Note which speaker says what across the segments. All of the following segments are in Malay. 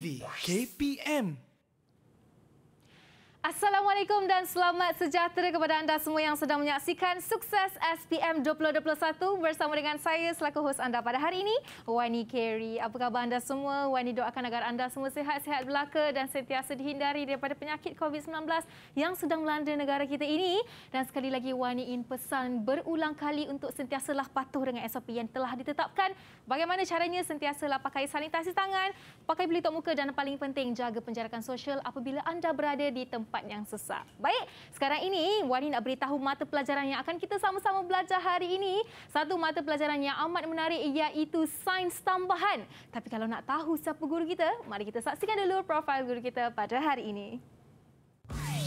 Speaker 1: KPM.
Speaker 2: Assalamualaikum dan selamat sejahtera kepada anda semua yang sedang menyaksikan Sukses SPM 2021 bersama dengan saya selaku hos anda pada hari ini, Wani Carey. Apa khabar anda semua? Wani doakan agar anda semua sihat-sihat belaka dan sentiasa dihindari daripada penyakit COVID-19 yang sedang melanda negara kita ini. Dan sekali lagi Wani in pesan berulang kali untuk sentiasalah patuh dengan SOP yang telah ditetapkan. Bagaimana caranya sentiasalah pakai sanitasi tangan, pakai pelitup muka dan paling penting jaga penjarakan sosial apabila anda berada di tempat tempat yang sesak. Baik, sekarang ini Wani nak beritahu mata pelajaran yang akan kita sama-sama belajar hari ini. Satu mata pelajaran yang amat menarik iaitu sains tambahan. Tapi kalau nak tahu siapa guru kita, mari kita saksikan dulu profil guru kita pada hari ini. Hai.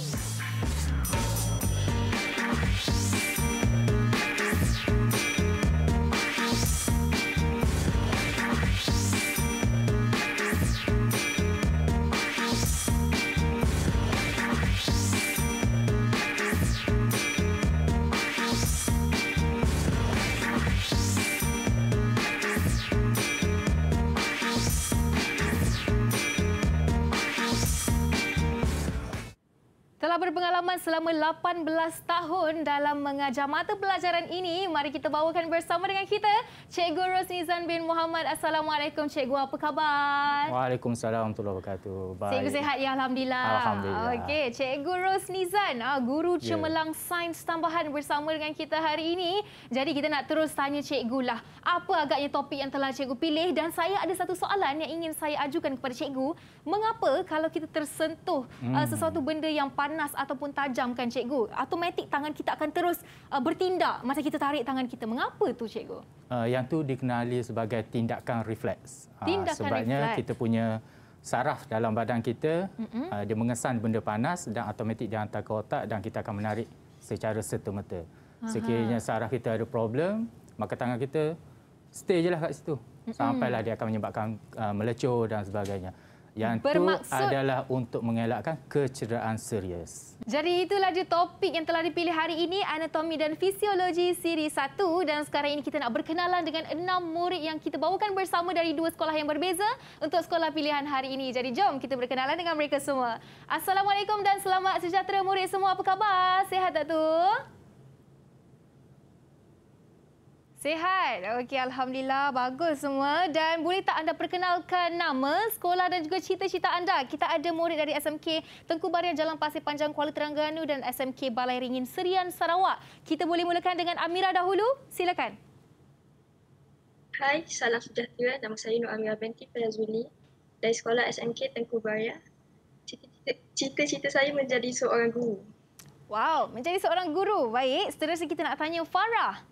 Speaker 2: Setelah berpengalaman selama 18 tahun dalam mengajar mata pelajaran ini. Mari kita bawakan bersama dengan kita Cikgu Rosnizan bin Muhammad. Assalamualaikum Cikgu, apa khabar?
Speaker 1: Waalaikumsalam warahmatullahi wabarakatuh. Baik. Cikgu sehat ya
Speaker 2: alhamdulillah. Alhamdulillah. Okey, Cikgu Rosnizan, ah, guru ya. cemerlang yeah. sains tambahan bersama dengan kita hari ini. Jadi kita nak terus tanya cikgu lah, apa agaknya topik yang telah cikgu pilih dan saya ada satu soalan yang ingin saya ajukan kepada cikgu. Mengapa kalau kita tersentuh ah, hmm. sesuatu benda yang panas panas ataupun tajam kan cikgu automatik tangan kita akan terus uh, bertindak masa kita tarik tangan kita mengapa tu cikgu
Speaker 1: uh, yang tu dikenali sebagai tindakan refleks uh, tindakan uh, sebabnya refleks. kita punya saraf dalam badan kita mm-hmm. uh, dia mengesan benda panas dan automatik dia hantar ke otak dan kita akan menarik secara serta-merta sekiranya saraf kita ada problem maka tangan kita stay je lah kat situ sampailah dia akan menyebabkan uh, melecur dan sebagainya yang Bermaksud... adalah untuk mengelakkan kecederaan serius.
Speaker 2: Jadi itulah dia topik yang telah dipilih hari ini, Anatomi dan Fisiologi Siri 1. Dan sekarang ini kita nak berkenalan dengan enam murid yang kita bawakan bersama dari dua sekolah yang berbeza untuk sekolah pilihan hari ini. Jadi jom kita berkenalan dengan mereka semua. Assalamualaikum dan selamat sejahtera murid semua. Apa khabar? Sehat tak tu? Sehat. Okey, alhamdulillah bagus semua dan boleh tak anda perkenalkan nama sekolah dan juga cita-cita anda? Kita ada murid dari SMK Tengku Baria Jalan Pasir Panjang Kuala Terengganu dan SMK Balai Ringin Serian Sarawak. Kita boleh mulakan dengan Amira dahulu. Silakan. Hai, salam sejahtera. Nama saya Nur Amira binti Fazuli dari sekolah SMK Tengku Baria. Cita-cita saya menjadi seorang guru. Wow, menjadi seorang guru. Baik, seterusnya kita nak tanya Farah.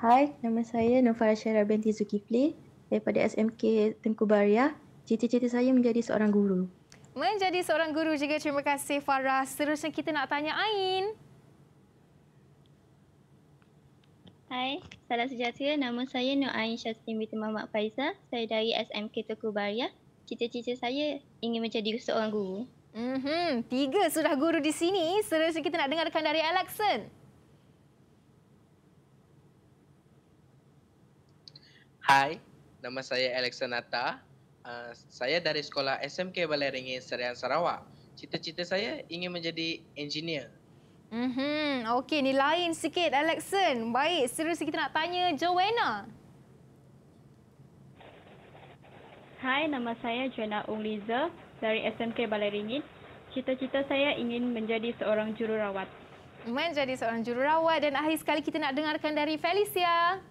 Speaker 3: Hai, nama saya Nufara Syara binti Zulkifli daripada SMK Tengku Baria. Cita-cita saya menjadi seorang guru.
Speaker 2: Menjadi seorang guru juga. Terima kasih, Farah. Seterusnya kita nak tanya Ain.
Speaker 4: Hai, salam sejahtera. Nama saya Nur Ain Syastin binti Mahmat Faizah. Saya dari SMK Tengku Baria. Cita-cita saya ingin menjadi seorang guru.
Speaker 2: Mm-hmm. Tiga sudah guru di sini. Seterusnya kita nak dengarkan dari Alexen.
Speaker 5: Hai, nama saya Alexa Nata. Uh, ah, saya dari sekolah SMK Balai Serian Sarawak. Cita-cita saya ingin menjadi engineer.
Speaker 2: Hmm, okey ni lain sikit Alexen. Baik, seterusnya kita nak tanya Joanna.
Speaker 6: Hai, nama saya Joanna Ung Liza dari SMK Balai Ringin. Cita-cita saya ingin menjadi seorang jururawat.
Speaker 2: Menjadi seorang jururawat dan akhir sekali kita nak dengarkan dari Felicia. Felicia.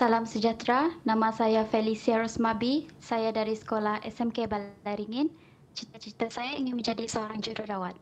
Speaker 7: Salam sejahtera. Nama saya Felicia Rosmabi. Saya dari sekolah SMK Balaringin. Cita-cita saya ingin menjadi seorang jururawat.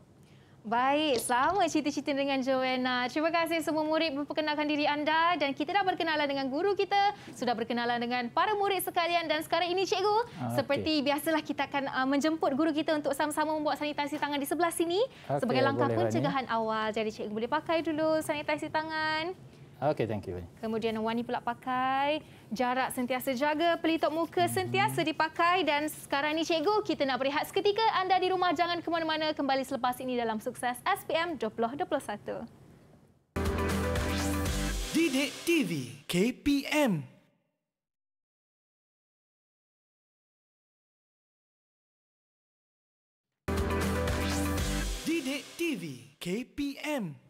Speaker 2: Baik, sama cita-cita dengan Joanna. Terima kasih semua murid memperkenalkan diri anda dan kita dah berkenalan dengan guru kita, sudah berkenalan dengan para murid sekalian dan sekarang ini cikgu, ah, okay. seperti biasalah kita akan ah, menjemput guru kita untuk sama-sama membuat sanitasi tangan di sebelah sini okay, sebagai langkah pencegahan awal. Jadi cikgu boleh pakai dulu sanitasi tangan.
Speaker 1: Okay, thank you.
Speaker 2: Kemudian Wani pula pakai. Jarak sentiasa jaga, pelitup muka mhm. sentiasa dipakai. Dan sekarang ini, cikgu, kita nak berehat seketika. Anda di rumah, jangan ke mana-mana. Kembali selepas ini dalam sukses SPM 2021.
Speaker 1: Didik TV
Speaker 2: KPM. Didik TV KPM.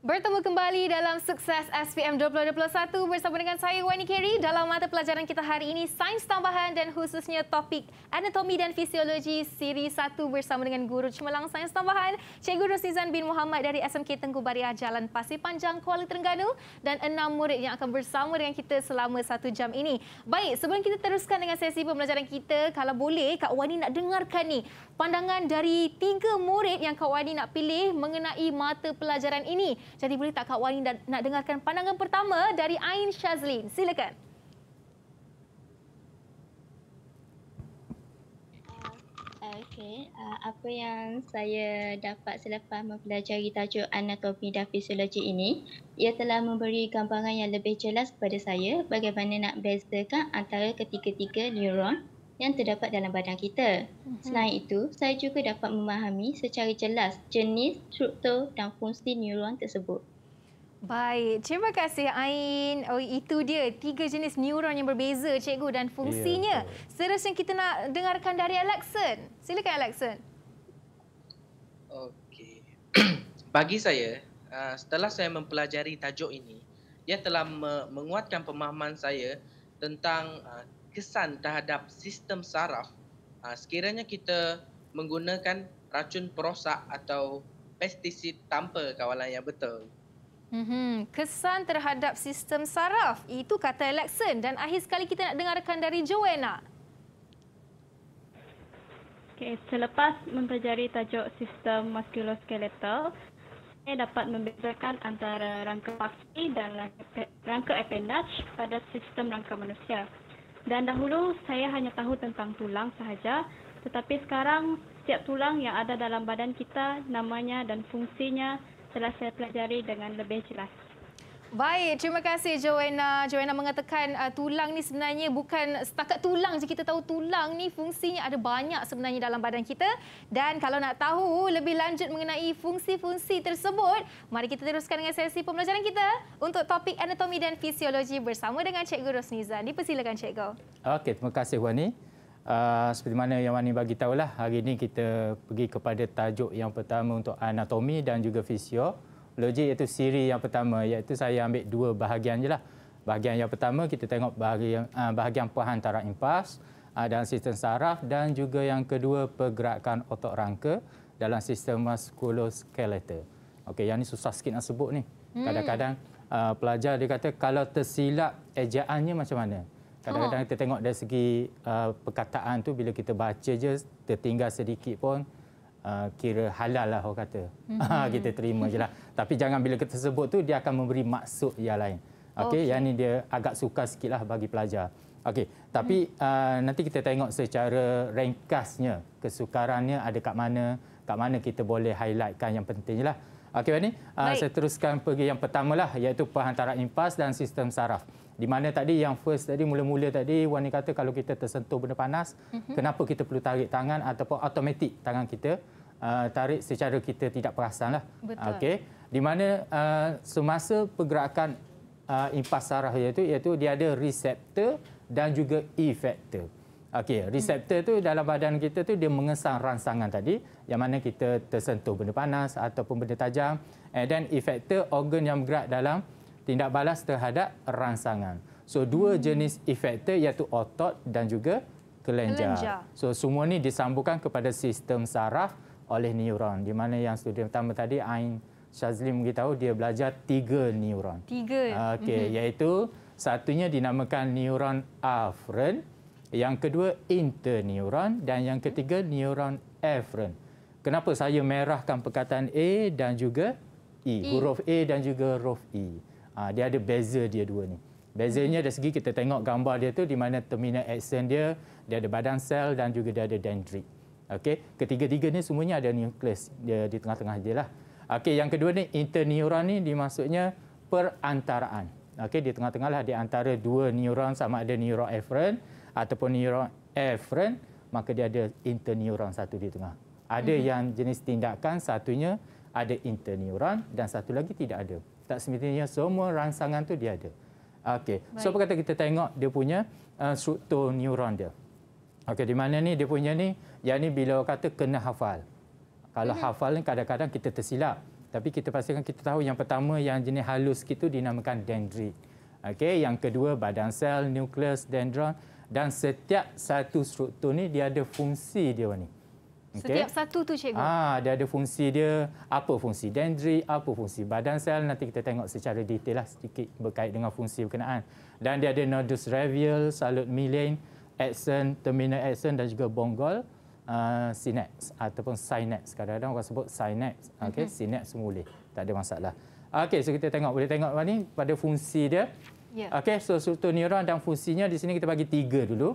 Speaker 2: Bertemu kembali dalam sukses SPM 2021 bersama dengan saya Wani Kerry dalam mata pelajaran kita hari ini sains tambahan dan khususnya topik anatomi dan fisiologi siri 1 bersama dengan guru cemerlang sains tambahan Cikgu Rosizan bin Muhammad dari SMK Tengku Bariah Jalan Pasir Panjang Kuala Terengganu dan enam murid yang akan bersama dengan kita selama satu jam ini. Baik, sebelum kita teruskan dengan sesi pembelajaran kita, kalau boleh Kak Wani nak dengarkan ni pandangan dari tiga murid yang Kak Wani nak pilih mengenai mata pelajaran ini. Jadi boleh tak Kak Wani nak dengarkan pandangan pertama dari Ain Shazlin? Silakan.
Speaker 4: Okay. Uh, apa yang saya dapat selepas mempelajari tajuk anatomi dan fisiologi ini ia telah memberi gambaran yang lebih jelas kepada saya bagaimana nak bezakan antara ketiga-tiga neuron yang terdapat dalam badan kita.
Speaker 2: Mhm. Selain
Speaker 4: itu, saya juga dapat memahami secara jelas jenis, struktur dan fungsi neuron tersebut.
Speaker 2: Baik, terima kasih Ain. Oh, itu dia tiga jenis neuron yang berbeza, cikgu dan ya, fungsinya. Ya, Seterusnya kita nak dengarkan dari Alexson. Silakan Alexson.
Speaker 5: Okey. Bagi saya, ah, setelah saya mempelajari tajuk ini, ia telah menguatkan pemahaman saya tentang ah, kesan terhadap sistem saraf ha, sekiranya kita menggunakan racun perosak atau pestisid tanpa kawalan yang betul.
Speaker 2: hmm Kesan terhadap sistem saraf itu kata Alexen dan akhir sekali kita nak dengarkan dari Joanna.
Speaker 6: Okay, selepas mempelajari tajuk sistem muskuloskeletal, saya dapat membezakan antara rangka paksi dan rangka appendage pada sistem rangka manusia. Dan dahulu saya hanya tahu tentang tulang sahaja, tetapi sekarang setiap tulang yang ada dalam badan kita, namanya dan fungsinya telah saya pelajari dengan lebih jelas.
Speaker 2: Baik, terima kasih Joanna. Joanna mengatakan uh, tulang ni sebenarnya bukan setakat tulang je kita tahu tulang ni fungsinya ada banyak sebenarnya dalam badan kita. Dan kalau nak tahu lebih lanjut mengenai fungsi-fungsi tersebut, mari kita teruskan dengan sesi pembelajaran kita untuk topik anatomi dan fisiologi bersama dengan Cikgu Rosniza. Dipersilakan Cikgu.
Speaker 1: Okey, terima kasih Wani. Uh, seperti mana yang Wani bagi tahulah, hari ini kita pergi kepada tajuk yang pertama untuk anatomi dan juga fisiologi logik iaitu siri yang pertama iaitu saya ambil dua bahagian je lah. Bahagian yang pertama kita tengok bahagian, ah, bahagian perhantaran impas ah, dalam sistem saraf dan juga yang kedua pergerakan otot rangka dalam sistem muskuloskeletal. Okey, yang ini susah sikit nak sebut ni. Hmm. Kadang-kadang hmm. uh, pelajar dia kata kalau tersilap ejaannya macam mana? Kadang-kadang oh. kita tengok dari segi uh, perkataan tu bila kita baca je tertinggal sedikit pun uh, kira halal lah orang kata. Mm-hmm. kita terima je lah. Tapi jangan bila kita sebut tu dia akan memberi maksud yang lain. Okey, okay. yang ini dia agak suka sikit lah bagi pelajar. Okey, tapi mm. uh, nanti kita tengok secara ringkasnya kesukarannya ada kat mana, kat mana kita boleh highlightkan yang pentingnya lah. Okey, ni uh, saya teruskan pergi yang pertama lah iaitu perhantaran impas dan sistem saraf. Di mana tadi yang first tadi mula-mula tadi Wani kata kalau kita tersentuh benda panas, mm-hmm. kenapa kita perlu tarik tangan ataupun automatik tangan kita uh, tarik secara kita tidak perasan perasanlah. Okey. Di mana uh, semasa pergerakan uh, impas saraf iaitu iaitu dia ada reseptor dan juga efektor. Okey, hmm. reseptor tu dalam badan kita tu dia mengesan rangsangan tadi yang mana kita tersentuh benda panas ataupun benda tajam and then efektor organ yang bergerak dalam tindak balas terhadap rangsangan. So dua hmm. jenis efektor iaitu otot dan juga kelenjar. kelenjar. So semua ni disambungkan kepada sistem saraf oleh neuron. Di mana yang studi pertama tadi Ain Shazlim tahu dia belajar tiga neuron.
Speaker 2: Tiga. Ah, okey, mm-hmm.
Speaker 1: iaitu satunya dinamakan neuron afferent, yang kedua interneuron dan yang ketiga neuron efferent. Kenapa saya merahkan perkataan A dan juga E, e. huruf A dan juga huruf E? Ha, dia ada beza dia dua ni. Bezanya dari segi kita tengok gambar dia tu di mana terminal axon dia, dia ada badan sel dan juga dia ada dendrit. Okey, ketiga-tiga ni semuanya ada nukleus dia di tengah-tengah dia lah. Okey, yang kedua ni interneuron ni dimaksudnya perantaraan. Okey, di tengah-tengah lah di antara dua neuron sama ada neuron efferent ataupun neuron efferent, maka dia ada interneuron satu di tengah. Ada mm-hmm. yang jenis tindakan satunya ada interneuron dan satu lagi tidak ada tak semestinya semua rangsangan tu dia ada. Okey. So apa kata kita tengok dia punya uh, struktur neuron dia. Okey, di mana ni dia punya ni? Yang ni bila kata kena hafal. Kalau hmm hafal ni kadang-kadang kita tersilap. Tapi kita pastikan kita tahu yang pertama yang jenis halus itu dinamakan dendrit. Okey, yang kedua badan sel, nukleus dendron dan setiap satu struktur ni dia ada fungsi dia ni. hmm Okay. Setiap
Speaker 2: satu tu cikgu. Ah,
Speaker 1: dia ada fungsi dia, apa fungsi dendri? apa fungsi badan sel nanti kita tengok secara detail lah sedikit berkait dengan fungsi berkenaan. Dan dia ada nodus radial, salut milen, axon, terminal axon dan juga bonggol uh, ah, synapse ataupun synapse. Kadang-kadang orang sebut synapse. Okey, mm-hmm. synapse Tak ada masalah. Okey, so kita tengok boleh tengok mana ni pada fungsi dia. Yeah. Okey, so struktur neuron dan fungsinya di sini kita bagi tiga dulu.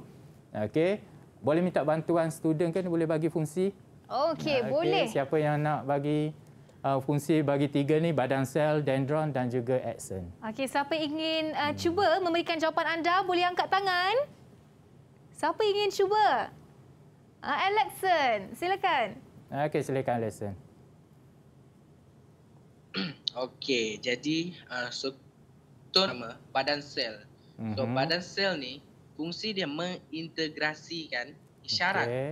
Speaker 1: Okey boleh minta bantuan student kan boleh bagi fungsi
Speaker 2: okey okay. boleh siapa
Speaker 1: yang nak bagi Uh, fungsi bagi tiga ni badan sel, dendron dan juga axon.
Speaker 2: Okey, siapa ingin uh, hmm. cuba memberikan jawapan anda boleh angkat tangan. Siapa ingin cuba? Uh, Alexson, silakan.
Speaker 1: Okey, silakan Alexson.
Speaker 5: Okey, jadi uh, so, tu badan sel. Mm -hmm. So mhm. badan sel ni fungsi dia mengintegrasikan isyarat okay.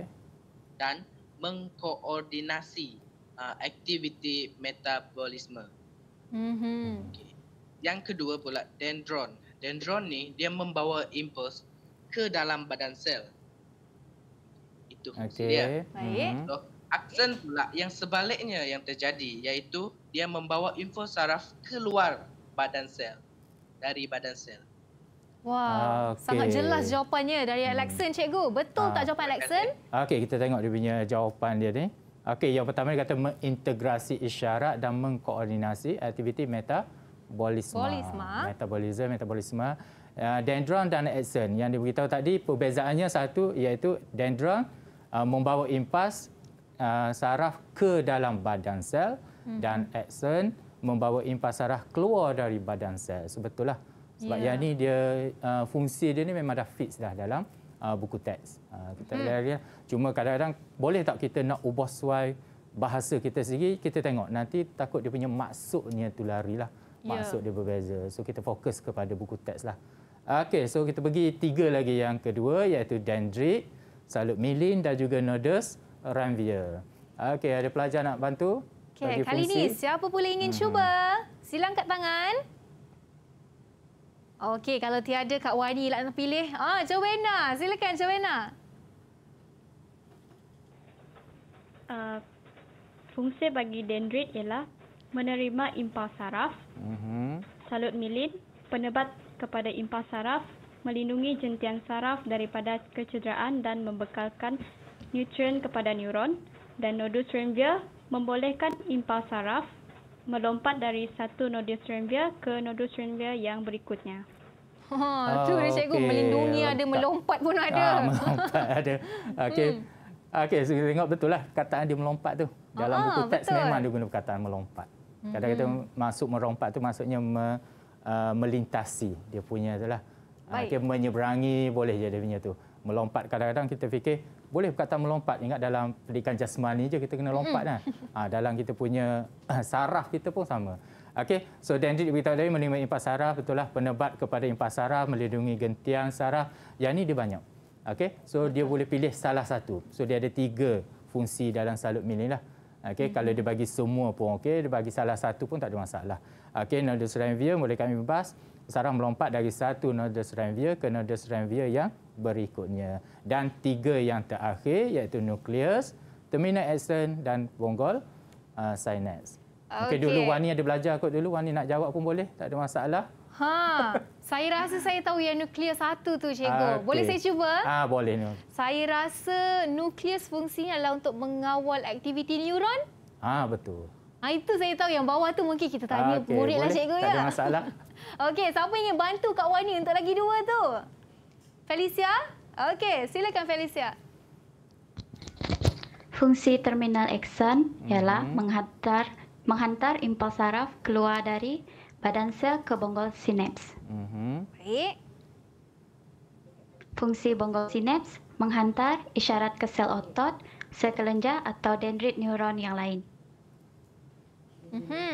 Speaker 5: dan mengkoordinasi uh, aktiviti metabolisme.
Speaker 2: Mm-hmm. Okay.
Speaker 5: Yang kedua pula dendron. Dendron ni dia membawa impuls ke dalam badan sel. Itu fungsi okay. dia. Baik. Mm-hmm. So, aksen pula yang sebaliknya yang terjadi iaitu dia membawa info saraf keluar badan sel dari badan sel.
Speaker 2: Wah, wow,
Speaker 1: okay. sangat jelas
Speaker 2: jawapannya dari Alexen hmm. cikgu. Betul ha. tak jawapan Alexen?
Speaker 1: Okey, kita tengok dia punya jawapan dia ni. Okey, yang pertama dia kata mengintegrasi isyarat dan mengkoordinasi aktiviti metabolisma. Bolisma. Metabolisme, metabolisma. Ah, dendron dan Edson yang diberitahu tadi perbezaannya satu iaitu dendron ah, membawa impas saraf ke dalam badan sel hmm. dan Edson membawa impas saraf keluar dari badan sel. Sebetulnya lah. so, sebab yeah. yang ya. ni dia uh, fungsi dia ni memang dah fix dah dalam uh, buku teks. Uh, kita hmm. lari, cuma kadang-kadang boleh tak kita nak ubah sesuai bahasa kita sendiri, kita tengok. Nanti takut dia punya maksudnya tu larilah. Ya. Maksud dia berbeza. So kita fokus kepada buku teks lah. Okey, so kita pergi tiga lagi yang kedua iaitu dendrit, salut milin dan juga nodus ranvier. Okey, ada pelajar nak bantu? Okey, kali ini
Speaker 2: siapa pula ingin hmm. cuba? Sila angkat tangan. Okey, kalau tiada Kak Wani nak pilih. Ah, Joanna. Silakan, Joanna.
Speaker 6: Uh, fungsi bagi dendrit ialah menerima impas saraf, mm-hmm. salut milin, penebat kepada impas saraf, melindungi jentian saraf daripada kecederaan dan membekalkan nutrien kepada neuron dan nodus ranger membolehkan impal saraf melompat dari satu nodus ranger ke nodus ranger yang berikutnya.
Speaker 2: Ha, itu ah, dia cikgu okay. melindungi lompat. ada melompat pun ah, ada. Ha, melompat
Speaker 1: ada. Okey. Hmm. Okey, so, tengok betul lah kataan dia melompat tu. Dalam ha, buku teks betul. memang dia guna perkataan melompat. Kadang-kadang hmm. masuk merompat tu maksudnya me, uh, melintasi dia punya itulah. Okey, menyeberangi boleh jadi punya tu. Melompat kadang-kadang kita fikir boleh kata melompat ingat dalam pendidikan jasmani je kita kena lompat kan. Mm. Ha, dalam kita punya sarah kita pun sama. Okey, so dendrit beritahu tadi melindungi impas saraf, betul lah, penebat kepada impas saraf, melindungi gentian saraf, yang ini dia banyak. Okey, so dia boleh pilih salah satu. So dia ada tiga fungsi dalam salut mil ni lah. Okey, hmm. kalau mm-hmm. dia bagi semua pun okey, dia bagi salah satu pun tak ada masalah. Okey, nodus via boleh kami bebas. Saraf melompat dari satu nodus via ke nodus via yang berikutnya. Dan tiga yang terakhir iaitu nukleus, terminal axon dan bonggol uh, synapse. Okey dulu Wani ada belajar kot dulu Wani nak jawab pun boleh tak ada masalah.
Speaker 2: Ha, saya rasa saya tahu yang nukleus satu tu cikgu. Okay. Boleh saya cuba? Ah ha, boleh ni. Saya rasa nukleus fungsinya adalah untuk mengawal aktiviti neuron?
Speaker 1: Ah ha, betul.
Speaker 2: Ha, itu saya tahu yang bawah tu mungkin kita tanya okay. muridlah cikgu ya. Tak ada ya. masalah. Okey, siapa ingin bantu Kak Wani untuk lagi dua tu? Felicia? Okey, silakan Felicia.
Speaker 7: Fungsi terminal axon ialah mm -hmm. menghantar menghantar impuls saraf keluar dari badan sel ke bonggol sinaps. Mm-hmm. Baik. Fungsi bonggol sinaps menghantar isyarat ke sel otot, sel kelenjar atau dendrit neuron yang lain.
Speaker 2: Mm-hmm.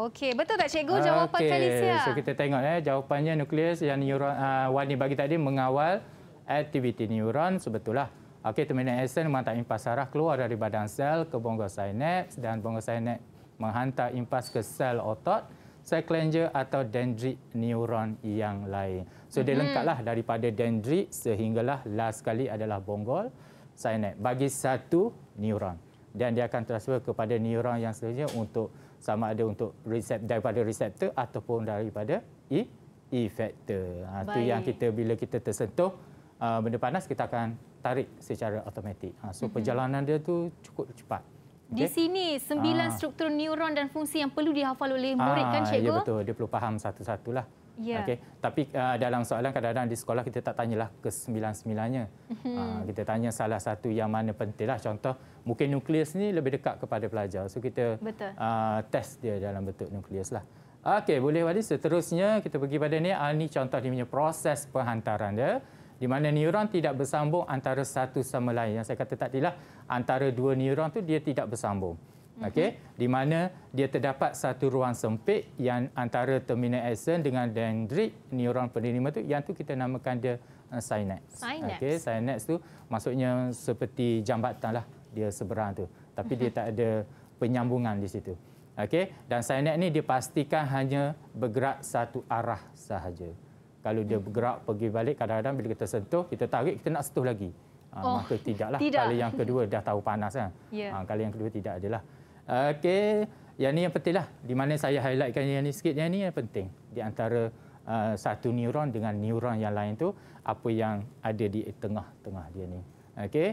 Speaker 2: Okey, betul tak cikgu jawapan okay. Felicia? So
Speaker 1: kita tengok eh jawapannya nukleus yang neuron uh, ah, Wani bagi tadi mengawal aktiviti neuron sebetulnya. Okey, terminal SN menghantar impas sarah keluar dari badan sel ke bonggol sinaps dan bonggol sinaps menghantar impas ke sel otot, sel cyclanger atau dendrit neuron yang lain. So, mm-hmm. dia lengkaplah daripada dendrit sehinggalah last sekali adalah bonggol sinaps bagi satu neuron. Dan dia akan transfer kepada neuron yang selanjutnya untuk sama ada untuk resept, daripada reseptor ataupun daripada e effector. Itu ha, yang kita bila kita tersentuh uh, benda panas kita akan tarik secara automatik. Ha, so mhm. perjalanan dia tu cukup cepat.
Speaker 2: Okay. Di sini sembilan ha. struktur neuron dan fungsi yang perlu dihafal oleh ah, murid ha, kan cikgu? Ya betul,
Speaker 1: dia perlu faham satu-satulah. Ya. Okay. Tapi uh, dalam soalan kadang-kadang di sekolah kita tak tanyalah ke sembilan-sembilannya. Uh, kita tanya salah satu yang mana penting lah. Contoh mungkin nukleus ni lebih dekat kepada pelajar. So kita uh, test dia dalam bentuk nukleus lah. Okey boleh Wadi seterusnya kita pergi pada ni. Uh, ini contoh dia punya proses penghantaran dia di mana neuron tidak bersambung antara satu sama lain. Yang saya kata tadi lah, antara dua neuron tu dia tidak bersambung. Mhm. Okey, di mana dia terdapat satu ruang sempit yang antara terminal axon dengan dendrit neuron penerima tu yang tu kita namakan dia eh, synapse. Okey, synapse tu maksudnya seperti jambatan lah dia seberang tu. Tapi dia mhm. tak ada penyambungan di situ. Okey, dan synapse ni dia pastikan hanya bergerak satu arah sahaja. Kalau dia bergerak pergi balik kadang-kadang bila kita sentuh kita tarik kita nak sentuh lagi.
Speaker 4: Ah oh, maka tidaklah tidak. kali yang kedua
Speaker 1: dah tahu panas kan. Ah yeah. kali yang kedua tidak adalah. Okey, yang ni yang lah Di mana saya highlightkan yang ni sikit yang ni yang penting. Di antara uh, satu neuron dengan neuron yang lain tu apa yang ada di tengah-tengah dia ni. Okey.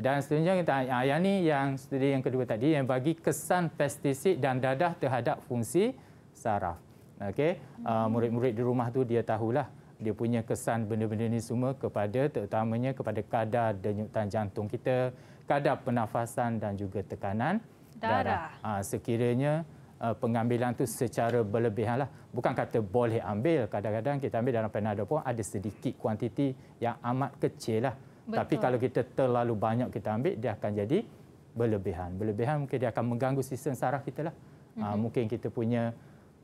Speaker 1: Dan seterusnya kita ah, yang ni yang studi yang kedua tadi yang bagi kesan pestisid dan dadah terhadap fungsi saraf okey ah, hmm. murid-murid di rumah tu dia tahulah dia punya kesan benda-benda ni semua kepada terutamanya kepada kadar denyutan jantung kita kadar pernafasan dan juga tekanan darah, Ha, sekiranya ah, pengambilan tu secara berlebihanlah bukan kata boleh ambil kadang-kadang kita ambil dalam panadol pun ada sedikit kuantiti yang amat kecil lah Betul. tapi kalau kita terlalu banyak kita ambil dia akan jadi berlebihan berlebihan mungkin dia akan mengganggu sistem saraf kita lah mhm. mungkin kita punya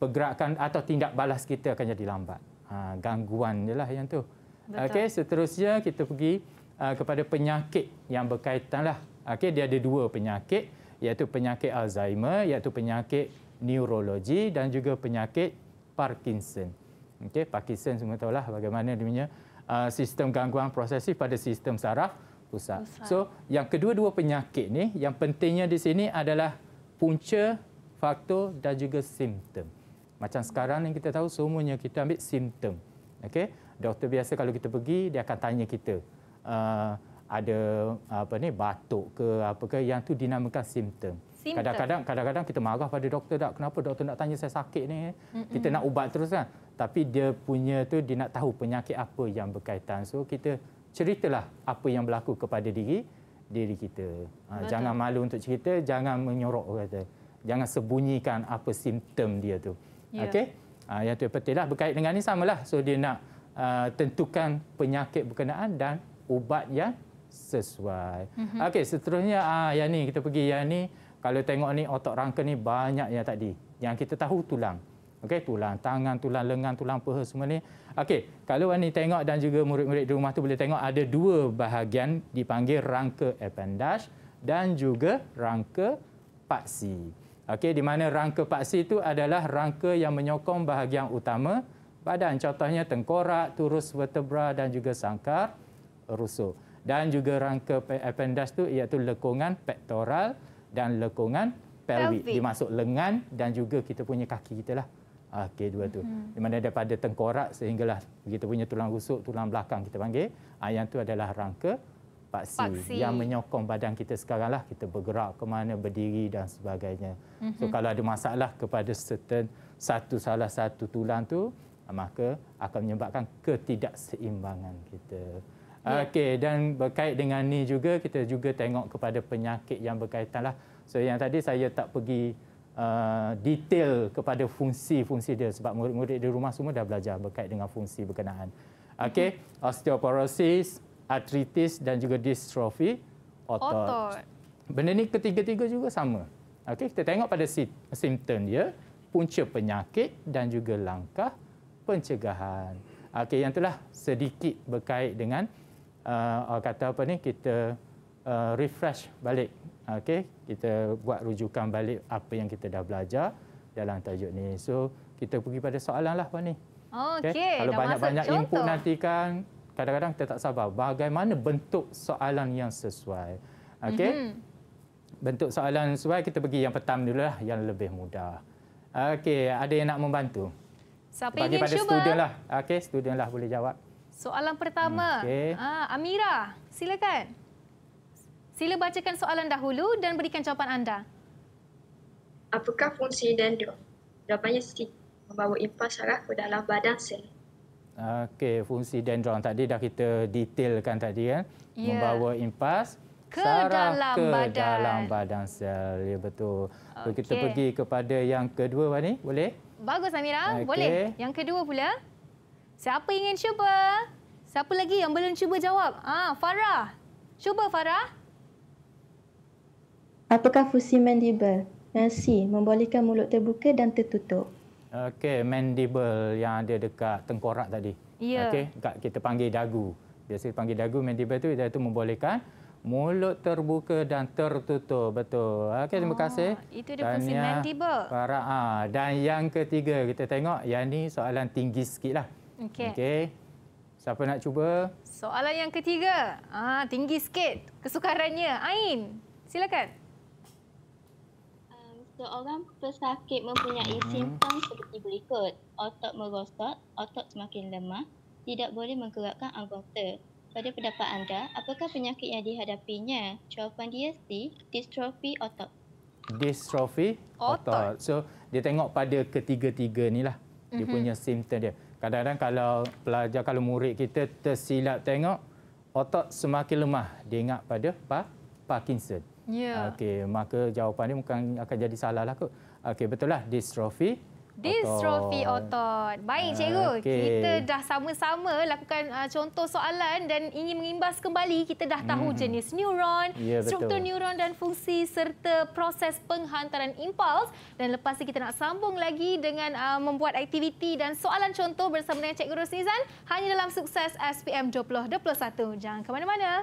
Speaker 1: pergerakan atau tindak balas kita akan jadi lambat. Ha, gangguan je lah yang tu. Okey, seterusnya kita pergi uh, kepada penyakit yang berkaitan lah. Okey, dia ada dua penyakit iaitu penyakit Alzheimer, iaitu penyakit neurologi dan juga penyakit Parkinson. Okey, Parkinson semua tahu lah bagaimana dia punya uh, sistem gangguan prosesif pada sistem saraf pusat. pusat. So, yang kedua-dua penyakit ni yang pentingnya di sini adalah punca, faktor dan juga simptom. Macam sekarang yang kita tahu semuanya kita ambil simptom. Okey. Doktor biasa kalau kita pergi dia akan tanya kita uh, ada uh, apa ni batuk ke apa ke yang tu dinamakan simptom. Kadang-kadang kadang-kadang kita marah pada doktor tak kenapa doktor nak tanya saya sakit ni. Mm-mm. Kita nak ubat terus kan. Tapi dia punya tu dia nak tahu penyakit apa yang berkaitan. So kita ceritalah apa yang berlaku kepada diri diri kita. Ha, jangan malu untuk cerita, jangan menyorok kata. Jangan sembunyikan apa simptom dia tu. Yeah. Okey. Ha, yang itu yang penting lah. Berkait dengan ini samalah. So, dia nak uh, tentukan penyakit berkenaan dan ubat yang sesuai. Mm -hmm. Okey, seterusnya uh, yang ni kita pergi. Yang ni. kalau tengok ni otot rangka ni banyak yang tadi. Yang kita tahu tulang. Okey, tulang tangan, tulang lengan, tulang paha semua ni. Okey, kalau ni tengok dan juga murid-murid di rumah tu boleh tengok ada dua bahagian dipanggil rangka appendage dan juga rangka paksi. Okey, di mana rangka paksi itu adalah rangka yang menyokong bahagian utama badan. Contohnya tengkorak, turus vertebra dan juga sangkar rusuk. Dan juga rangka appendage itu iaitu lekungan pektoral dan lekungan pelvic. pelvic. Dimasuk lengan dan juga kita punya kaki kita lah. Okey, dua tu. Mm-hmm. Di mana daripada tengkorak sehinggalah kita punya tulang rusuk, tulang belakang kita panggil. Ah, yang itu adalah rangka paksi, paksi yang menyokong badan kita sekarang lah kita bergerak ke mana berdiri dan sebagainya. Mm-hmm. So mhm. kalau ada masalah kepada certain satu salah satu tulang tu maka akan menyebabkan ketidakseimbangan kita. Yeah. Okey dan berkait dengan ni juga kita juga tengok kepada penyakit yang berkaitan lah. So yang tadi saya tak pergi Uh, detail kepada fungsi-fungsi dia sebab murid-murid di rumah semua dah belajar berkait dengan fungsi berkenaan. Okey, mhm. osteoporosis, artritis dan juga distrofi otot. otot. Benda ni ketiga-tiga juga sama. Okey, kita tengok pada simptom dia, punca penyakit dan juga langkah pencegahan. Okey, yang telah sedikit berkait dengan uh, kata apa ni kita uh, refresh balik. Okey, kita buat rujukan balik apa yang kita dah belajar dalam tajuk ni. So, kita pergi pada soalan lah Puan ni.
Speaker 2: Okey, okay. kalau banyak-banyak input nanti
Speaker 1: kan kadang-kadang kita tak sabar bagaimana bentuk soalan yang sesuai. Okey. Mm-hmm. Bentuk soalan sesuai kita pergi yang pertama dululah yang lebih mudah. Okey, ada yang nak membantu?
Speaker 2: Siapa Bagi pada cuba? student lah.
Speaker 1: Okey, student lah boleh jawab.
Speaker 2: Soalan pertama. Hmm, okay. Ah, Amira, silakan. Sila bacakan soalan dahulu dan berikan jawapan anda.
Speaker 8: Apakah fungsi dendro? Jawapannya C. Membawa impas saraf ke dalam badan sel.
Speaker 1: Okey, fungsi dendron tadi dah kita detailkan tadi kan. Ya. Membawa impas ke dalam ke badan. dalam badan sel. Ya betul. Okay. So, kita pergi kepada yang kedua Wani, boleh?
Speaker 2: Bagus Amira, okay. boleh. Yang kedua pula. Siapa ingin cuba? Siapa lagi yang belum cuba jawab? Ah, Farah.
Speaker 3: Cuba Farah. Apakah fungsi mandible? Nasi membolehkan mulut terbuka dan tertutup.
Speaker 1: Okey, mandible yang ada dekat tengkorak tadi. Ya. Okey, kita panggil dagu. Biasa panggil dagu mandible tu itu membolehkan mulut terbuka dan tertutup. Betul. Okey, terima oh, kasih. Itu dia fungsi mandible. Para ha. dan yang ketiga kita tengok yang ni soalan tinggi sikitlah. Okey. Okey. Siapa nak cuba?
Speaker 2: Soalan yang ketiga. Ah, tinggi sikit kesukarannya. Ain, silakan.
Speaker 4: Seorang pesakit mempunyai hmm. simptom seperti berikut. Otot merosot, otot semakin lemah, tidak boleh menggerakkan anggota. Pada pendapat anda, apakah penyakit yang dihadapinya? Jawapan dia C, distrofi otot.
Speaker 1: Distrofi otot. otot. So, dia tengok pada ketiga-tiga ni lah.
Speaker 4: Mm-hmm. Dia mhm. punya
Speaker 1: simptom dia. Kadang-kadang kalau pelajar, kalau murid kita tersilap tengok, otot semakin lemah. Dia ingat pada pa- Parkinson. Yeah. Ya. Okey, maka jawapan ini mungkin akan jadi salah lah kot. Okey, betul lah distrofi Distrofi
Speaker 2: otot. Baik, ah, cikgu. Okay. Kita dah sama-sama lakukan uh, contoh soalan dan ingin mengimbas kembali. Kita dah tahu mm. jenis neuron, yeah, ya, struktur betul. neuron dan fungsi serta proses penghantaran impuls. Dan lepas ini kita nak sambung lagi dengan uh, membuat aktiviti dan soalan contoh bersama dengan Cikgu Rosnizan hanya dalam sukses SPM 2021. Jangan ke mana-mana.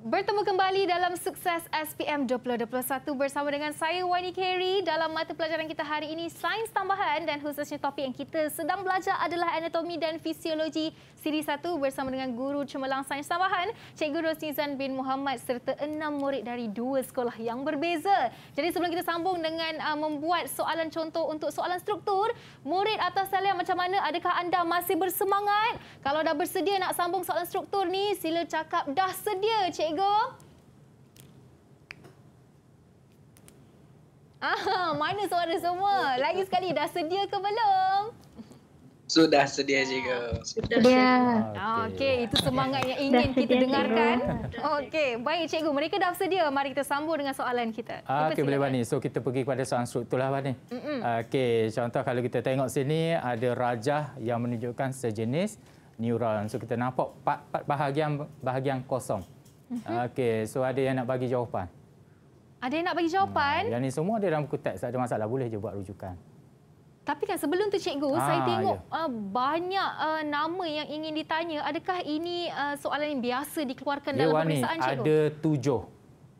Speaker 2: Bertemu kembali dalam sukses SPM 2021 bersama dengan saya Wani Kerry dalam mata pelajaran kita hari ini sains tambahan dan khususnya topik yang kita sedang belajar adalah anatomi dan fisiologi siri 1 bersama dengan guru cemerlang sains tambahan Cikgu Rosnizan bin Muhammad serta enam murid dari dua sekolah yang berbeza. Jadi sebelum kita sambung dengan uh, membuat soalan contoh untuk soalan struktur, murid atas talian macam mana? Adakah anda masih bersemangat? Kalau dah bersedia nak sambung soalan struktur ni, sila cakap dah sedia Cikgu cikgu. Ah, mana suara semua? Lagi sekali dah sedia ke belum?
Speaker 5: Sudah sedia ah. cikgu. Sudah.
Speaker 2: Yeah. Ah, okey, itu semangat yang ingin kita dengarkan. Okey, baik cikgu, mereka dah sedia. Mari kita sambung dengan soalan kita.
Speaker 5: Ah Okey, boleh
Speaker 1: Bani. So kita pergi kepada soalan struktur lah Bani. Okey, contoh kalau kita tengok sini ada rajah yang menunjukkan sejenis neuron. So kita nampak empat bahagian bahagian kosong. Mhm. Okey, so ada yang nak bagi jawapan?
Speaker 2: Ada yang nak bagi jawapan? Hmm,
Speaker 1: yang ni semua ada dalam buku teks, tak ada masalah. Boleh je buat rujukan.
Speaker 2: Tapi kan sebelum tu cikgu, ha, saya tengok ya. Uh, banyak uh, nama yang ingin ditanya. Adakah ini uh, soalan yang biasa dikeluarkan dalam wani, periksaan cikgu? Ada
Speaker 1: tujuh.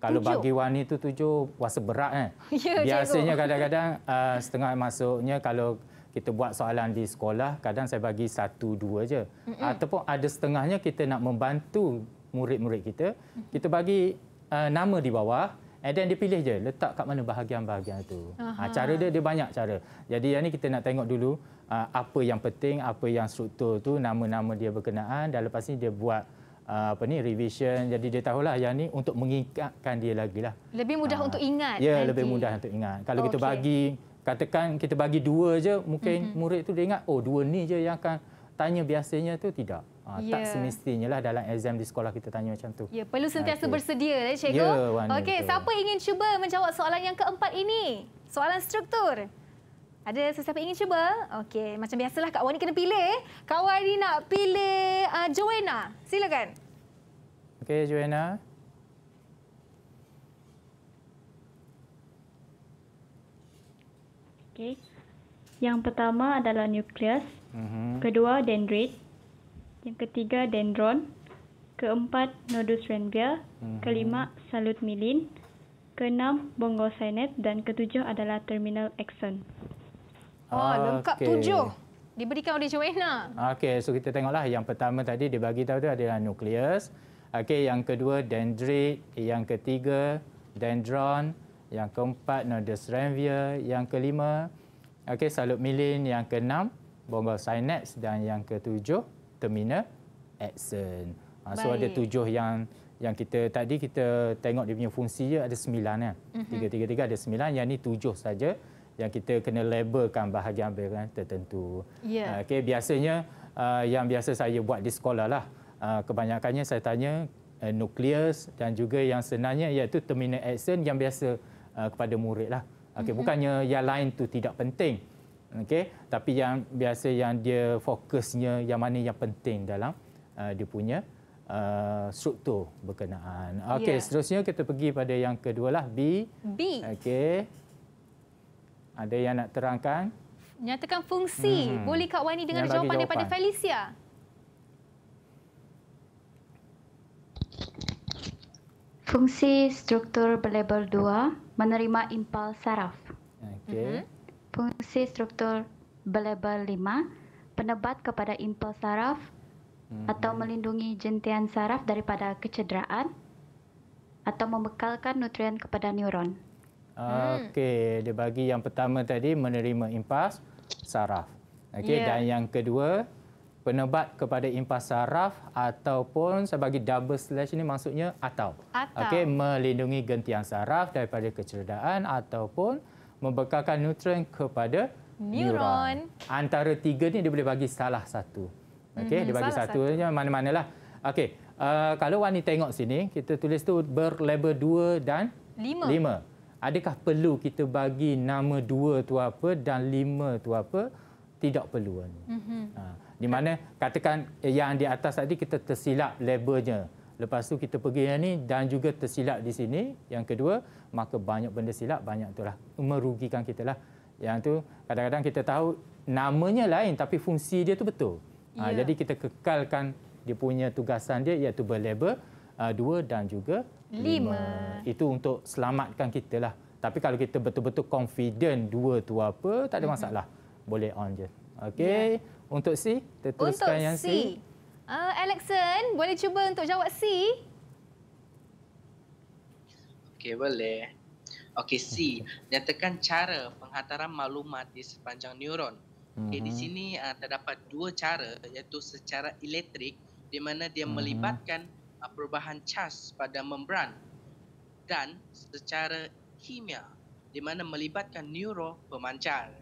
Speaker 1: Kalau tujuh. bagi wani itu tujuh, kuasa berat. Eh.
Speaker 2: Ya, Biasanya
Speaker 1: kadang-kadang uh, setengah masuknya kalau kita buat soalan di sekolah, kadang saya bagi satu, dua je. Mm-mm. Ataupun ada setengahnya kita nak membantu murid-murid kita. Kita bagi uh, nama di bawah and then dia pilih je letak kat mana bahagian-bahagian tu. Ha, cara dia dia banyak cara. Jadi yang ni kita nak tengok dulu uh, apa yang penting, apa yang struktur tu, nama-nama dia berkenaan dan lepas ni dia buat uh, apa ni revision jadi dia tahulah yang ni untuk mengingatkan dia lagi lah.
Speaker 2: lebih mudah ha. untuk ingat ya nanti. lebih
Speaker 1: mudah untuk ingat kalau okay. kita bagi katakan kita bagi dua je mungkin mm-hmm. murid tu dia ingat oh dua ni je yang akan tanya biasanya tu tidak Ah, ya. Tak semestinya lah dalam exam di sekolah kita tanya macam tu. Ya, perlu sentiasa okay. bersedia
Speaker 2: eh, cikgu. Ya, Okey, siapa ingin cuba menjawab soalan yang keempat ini? Soalan struktur. Ada sesiapa ingin cuba? Okey, macam biasalah Kak Wani kena pilih. Eh. Kak Wani nak pilih uh, Joanna. Silakan.
Speaker 1: Okey, Joanna.
Speaker 6: Okey. Yang pertama adalah nukleus.
Speaker 5: Uh mhm. -huh. Kedua,
Speaker 6: dendrit. Uh -huh yang ketiga dendron, keempat nodus renvia, mm-hmm. kelima salut milin, keenam bongosinet dan ketujuh adalah terminal axon.
Speaker 1: Oh, okay. lengkap tujuh
Speaker 2: diberikan oleh Joanna.
Speaker 1: Okey, so kita tengoklah yang pertama tadi dia bagi tahu tu adalah nukleus. Okey, yang kedua dendrit, yang ketiga dendron, yang keempat nodus renvia, yang kelima okey salut milin, yang keenam bongosinet dan yang ketujuh terminal action. Ha, ah, so ada tujuh yang yang kita tadi kita tengok dia punya fungsi dia ada sembilan kan. Tiga-tiga-tiga mhm. ada sembilan yang ni tujuh saja yang kita kena labelkan bahagian bahagian tertentu. Yeah. Ya. Okey biasanya ah, yang biasa saya buat di sekolah lah. Ah, kebanyakannya saya tanya uh, nukleus dan juga yang senangnya iaitu terminal action yang biasa kepada murid lah. Okay mhm. bukannya yang lain tu tidak penting. Okey, tapi yang biasa yang dia fokusnya yang mana yang penting dalam uh, dia punya uh, struktur berkenaan. Okey, yeah. seterusnya kita pergi pada yang kedua lah B. B. Okey. Ada yang nak terangkan?
Speaker 2: Nyatakan fungsi. Hmm. Boleh Kak Wani dengar jawapan, jawapan daripada Felicia?
Speaker 7: Fungsi struktur berlabel 2 menerima impal saraf.
Speaker 1: Okey. Uh mhm. -huh
Speaker 7: fungsi struktur bilabial lima, penebat kepada impuls saraf hmm. atau melindungi jentian saraf daripada kecederaan atau membekalkan nutrien kepada neuron.
Speaker 1: Ah, hmm. Okey, dia bagi yang pertama tadi menerima impas saraf. Okey, yeah. dan yang kedua penebat kepada impas saraf ataupun saya bagi double slash ini maksudnya atau. atau. Okey, melindungi gentian saraf daripada kecederaan ataupun membekalkan nutrien kepada neuron. neuron. Antara tiga ni dia boleh bagi salah satu.
Speaker 2: Okey, mm-hmm, dia bagi satu
Speaker 1: je mana-manalah. Okey, uh, kalau Wan ni tengok sini, kita tulis tu berlabel 2 dan 5. Adakah perlu kita bagi nama 2 tu apa dan 5 tu apa? Tidak perlu. Mm-hmm. Ha, di mana katakan yang di atas tadi kita tersilap labelnya lepas tu kita pergi yang ni dan juga tersilap di sini yang kedua maka banyak benda silap banyak itulah merugikan kita lah yang tu kadang-kadang kita tahu namanya lain tapi fungsi dia tu betul ha, ya. ha, jadi kita kekalkan dia punya tugasan dia iaitu berlabel uh, dua dan juga lima. lima itu untuk selamatkan kita lah tapi kalau kita betul-betul confident dua tu apa tak ada mhm. masalah boleh on je okey ya. untuk C
Speaker 5: teruskan yang C, C.
Speaker 2: Uh, Alexon, boleh cuba untuk jawab C?
Speaker 5: Okey, boleh. Okey, C. Nyatakan cara penghantaran maklumat di sepanjang neuron.
Speaker 6: Okay di mhm. sini
Speaker 5: uh, terdapat dua cara iaitu secara elektrik di mana dia mhm. melibatkan uh, perubahan charge pada membran dan secara kimia di mana melibatkan neuro pemancar.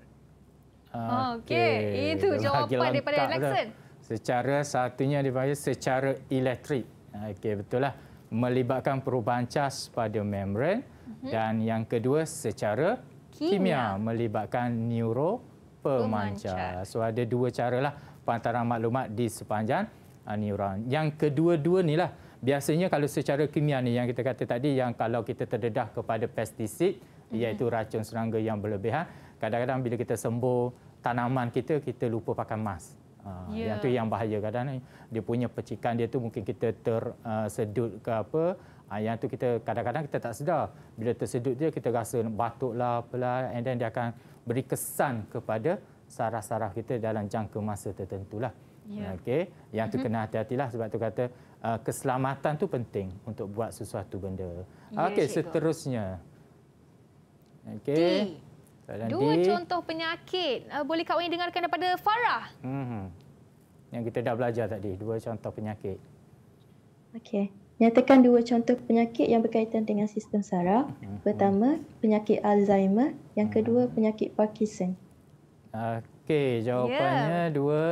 Speaker 1: Ah, oh, okey, okay. itu jawapan daripada Alexon. Dah secara satunya dipanggil secara elektrik. Ah, okey betul lah melibatkan perubahan cas pada membran mm -hmm. dan yang kedua secara kimia, kimia melibatkan neuro pemancar. pemancar. So ada dua cara lah pantaran maklumat di sepanjang ah, neuron. Yang kedua-dua ni lah biasanya kalau secara kimia ni yang kita kata tadi yang kalau kita terdedah kepada pestisid mm -hmm. iaitu racun serangga yang berlebihan kadang-kadang bila kita sembuh tanaman kita kita lupa pakai mask. Ha, yeah. Yang tu ya. yang bahaya kadang kadang dia punya percikan dia tu mungkin kita tersedut ah, ke apa. Ha, yang tu kita kadang-kadang kita tak sedar. Bila tersedut dia kita rasa batuklah apalah and then dia akan beri kesan kepada saraf-saraf kita dalam jangka masa tertentulah. Yeah. Okey. Yang tu mm-hmm. kena hati lah sebab tu kata uh, keselamatan tu penting untuk buat sesuatu benda. Yeah, Okey, seterusnya. Okey. Okay. Dua contoh
Speaker 2: penyakit uh, boleh kau ingin dengarkan daripada Farah.
Speaker 1: Hmm. Yang kita dah belajar tadi, dua contoh penyakit.
Speaker 3: Okey. Nyatakan dua contoh penyakit yang berkaitan dengan sistem saraf. Hmm. Pertama, penyakit Alzheimer. Yang kedua, hmm. penyakit Parkinson.
Speaker 1: Okey, jawapannya yeah. dua.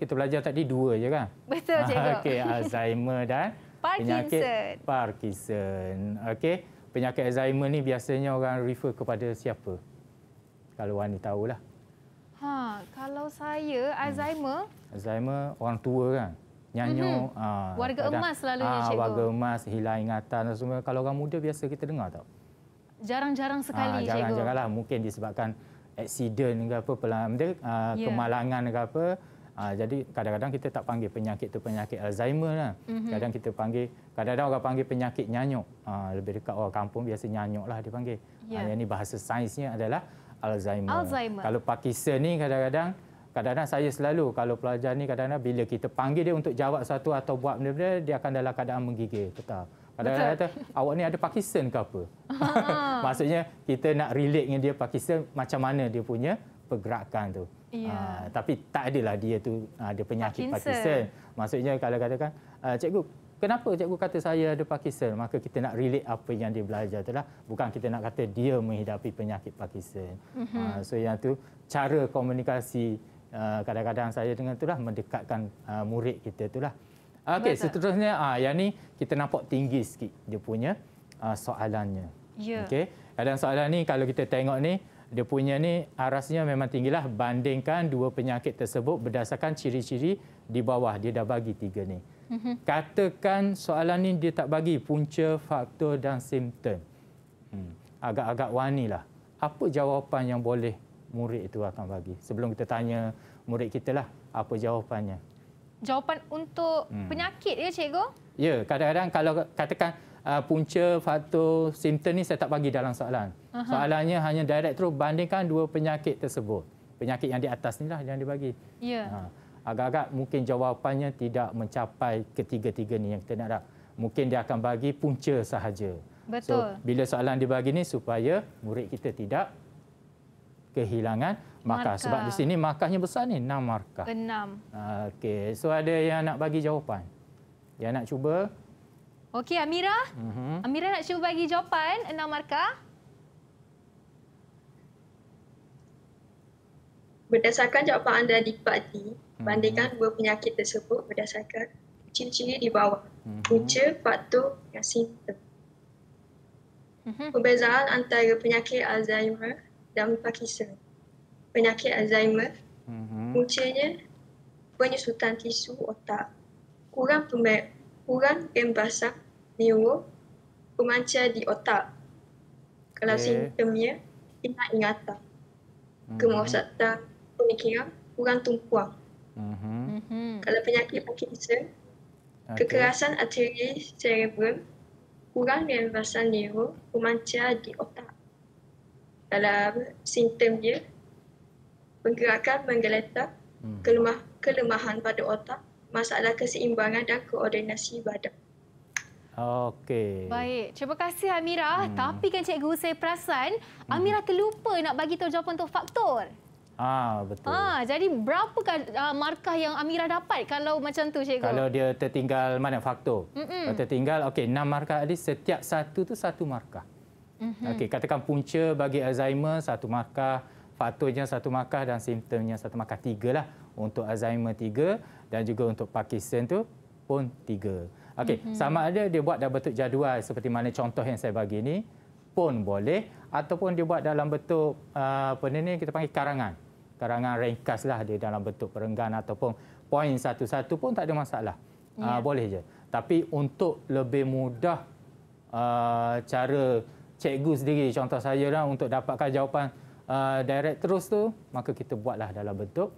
Speaker 1: Kita belajar tadi dua je kan? Betul, Cikgu. Okey, Alzheimer dan Parkinson. penyakit Parkinson. Okey, penyakit Alzheimer ni biasanya orang refer kepada siapa? kalau Wani tahulah.
Speaker 2: Ha, kalau saya hmm. Alzheimer. Hmm.
Speaker 1: Alzheimer orang tua kan. Nyanyuk. Mm -hmm. aa, warga kadang, emas selalunya aa, ha, cikgu. Warga emas, hilang ingatan dan semua. Kalau orang muda biasa kita dengar tak?
Speaker 2: Jarang-jarang ha, sekali aa, jarang cikgu. Jarang-jarang
Speaker 1: lah. Mungkin disebabkan aksiden ke apa, pelan, dia, ha, yeah. kemalangan ke apa. Aa, jadi kadang-kadang kita tak panggil penyakit itu penyakit Alzheimer lah. Mm -hmm. Kadang kita panggil, kadang-kadang orang panggil penyakit nyanyuk. Aa, lebih dekat orang kampung biasa nyanyuk lah dipanggil. Yeah. Aa, ya. yang ini bahasa sainsnya adalah Alzheimer. Alzheimer. Kalau Parkinson ni kadang-kadang kadang-kadang saya selalu kalau pelajar ni kadang-kadang bila kita panggil dia untuk jawab satu atau buat benda-benda dia akan dalam keadaan menggigil tetap. Kadang-kadang kata awak ni ada Parkinson ke apa? Maksudnya kita nak relate dengan dia Parkinson macam mana dia punya pergerakan tu. Ya. Aa, ah, tapi tak adalah dia tu ada ah, penyakit Parkinson. Parkinson. Maksudnya kalau katakan ah, cikgu Kenapa cikgu kata saya ada Parkinson? Maka kita nak relate apa yang dia belajar itulah. Bukan kita nak kata dia menghidapi penyakit Parkinson. Mm-hmm. so yang tu cara komunikasi ah, kadang-kadang saya dengan itulah mendekatkan ah, murid kita itulah. Okey, seterusnya ah yang ni kita nampak tinggi sikit dia punya soalannya. Yeah. Okey. Dan soalan ni kalau kita tengok ni dia punya ni arasnya memang tinggilah bandingkan dua penyakit tersebut berdasarkan ciri-ciri di bawah dia dah bagi tiga ni. Mm-hmm. Katakan soalan ini dia tak bagi punca, faktor dan simptom. Hmm. Agak-agak wani lah. Apa jawapan yang boleh murid itu akan bagi? Sebelum kita tanya murid kita lah, apa jawapannya?
Speaker 2: Jawapan untuk hmm. penyakit ya cikgu?
Speaker 1: Ya, kadang-kadang kalau katakan uh, punca, faktor, simptom ni saya tak bagi dalam soalan. Uh Soalannya hanya direct terus bandingkan dua penyakit tersebut. Penyakit yang di atas ni lah yang dibagi. Ya. Ha agak-agak mungkin jawapannya tidak mencapai ketiga-tiga ni yang kita nak dah. Mungkin dia akan bagi punca sahaja. Betul. So, bila soalan dibagi ni supaya murid kita tidak kehilangan markah. markah. Sebab di sini markahnya besar ni, enam markah. Enam. Okey, so ada yang nak bagi jawapan? Yang nak cuba?
Speaker 2: Okey, Amira. Uh mhm. -huh. Amira nak cuba bagi jawapan enam markah.
Speaker 8: Berdasarkan jawapan anda di Pak Hmm. bandingkan dua penyakit tersebut berdasarkan ciri-ciri di bawah. Hmm. Punca, faktor dan simptom. Hmm. Perbezaan antara penyakit Alzheimer dan Parkinson. Penyakit Alzheimer, puncanya penyusutan tisu otak, kurang pemer- kurang pembasan neuro, pemanca di otak. Kalau okay. simptomnya, tidak ingatan, kemosatan, pemikiran, kurang tumpuan
Speaker 2: hmm
Speaker 8: Kalau penyakit Parkinson,
Speaker 2: okay. kekerasan
Speaker 8: arteri cerebral, kurang renovasan neuro, pemancia di otak. Dalam simptom dia, penggerakan menggeletak, mm. kelemah, kelemahan pada otak, masalah keseimbangan dan koordinasi badan.
Speaker 1: Okey.
Speaker 2: Baik. Terima kasih Amira. Hmm. Tapi kan cikgu saya perasan hmm. Amira terlupa nak bagi tahu jawapan untuk faktor.
Speaker 1: Ah betul.
Speaker 2: Ah jadi berapakah kan, uh, markah yang Amira dapat kalau macam tu cikgu? Kalau
Speaker 1: dia tertinggal mana faktor? Mm -mm. Kalau tertinggal okey 6 markah ada setiap satu tu satu markah. Mm -hmm. Okey katakan punca bagi Alzheimer satu markah, faktornya satu markah dan simptomnya satu markah tiga lah untuk Alzheimer tiga dan juga untuk Parkinson tu pun tiga. Okey mm -hmm. sama ada dia buat dalam bentuk jadual seperti mana contoh yang saya bagi ni pun boleh ataupun dia buat dalam bentuk uh, apa ni kita panggil karangan karangan ringkas lah dia dalam bentuk perenggan ataupun poin satu-satu pun tak ada masalah. Ah, ya. Uh, boleh je. Tapi untuk lebih mudah uh, cara cikgu sendiri, contoh saya lah, untuk dapatkan jawapan uh, direct terus tu, maka kita buatlah dalam bentuk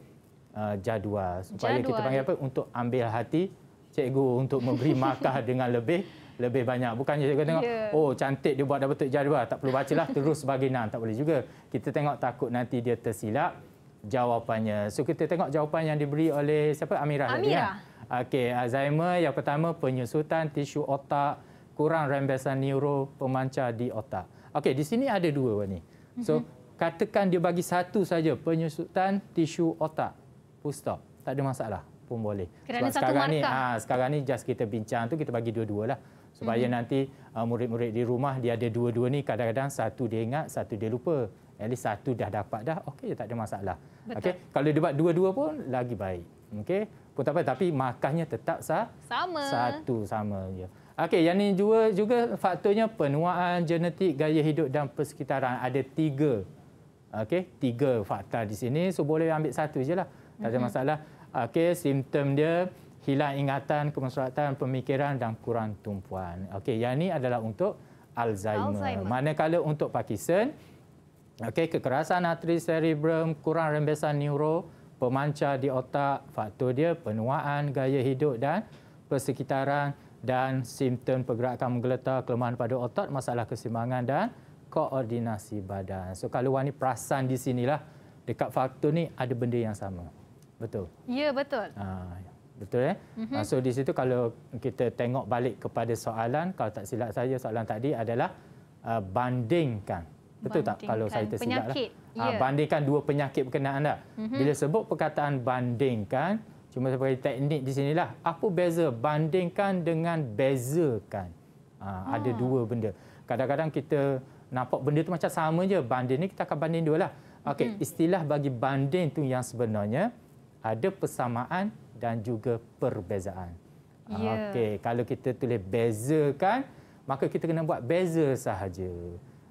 Speaker 1: uh, jadual. Supaya jadual. kita panggil apa? Untuk ambil hati cikgu untuk memberi markah dengan lebih lebih banyak. Bukannya cikgu tengok, yeah. oh cantik dia buat dalam bentuk jadual. Tak perlu bacalah terus bagi sebagainya. Tak boleh juga. Kita tengok takut nanti dia tersilap jawapannya. So kita tengok jawapan yang diberi oleh siapa? Amira. Amirah. Kan? Okey, Alzheimer yang pertama penyusutan tisu otak, kurang rembesan neuro pemancar di otak. Okey, di sini ada dua ni. So mhm. katakan dia bagi satu saja penyusutan tisu otak. Full stop. Tak ada masalah pun boleh. Kerana Sebab satu markah. ni, ah, ha, sekarang ni just kita bincang tu kita bagi dua dua lah Supaya mm-hmm. nanti ah, murid-murid di rumah dia ada dua-dua ni kadang-kadang satu dia ingat, satu dia lupa at least satu dah dapat dah okey tak ada masalah okey kalau dapat dua-dua pun lagi baik okey pun tak apa tapi markahnya tetap sah
Speaker 2: sama satu
Speaker 1: sama ya okey yang ini juga juga faktornya penuaan genetik gaya hidup dan persekitaran ada tiga okey tiga fakta di sini so boleh ambil satu je lah tak ada masalah okey simptom dia hilang ingatan kemesraatan pemikiran dan kurang tumpuan okey yang ini adalah untuk Alzheimer. Alzheimer. Manakala untuk Parkinson, Okey, kekerasan atri cerebrum, kurang rembesan neuro, pemancar di otak, faktor dia penuaan, gaya hidup dan persekitaran dan simptom pergerakan menggeletar, kelemahan pada otot, masalah kesimbangan dan koordinasi badan. So kalau Wani perasan di sinilah dekat faktor ni ada benda yang sama. Betul.
Speaker 2: Ya, betul. Ha,
Speaker 1: betul eh. Mm-hmm. So di situ kalau kita tengok balik kepada soalan, kalau tak silap saya soalan tadi adalah uh, bandingkan Betul tak kalau saya tersilap? Penyakit, lah. Bandingkan dua penyakit berkenaan anda. Lah. Mm-hmm. Bila sebut perkataan bandingkan, cuma sebagai teknik di sinilah, apa beza bandingkan dengan bezakan? Ha, ha. Ada ah. dua benda. Kadang-kadang kita nampak benda itu macam sama saja Banding ni kita akan banding dua lah. Okay, mm-hmm. istilah bagi banding tu yang sebenarnya ada persamaan dan juga perbezaan.
Speaker 5: Yeah. Okey,
Speaker 1: kalau kita tulis bezakan, maka kita kena buat beza sahaja.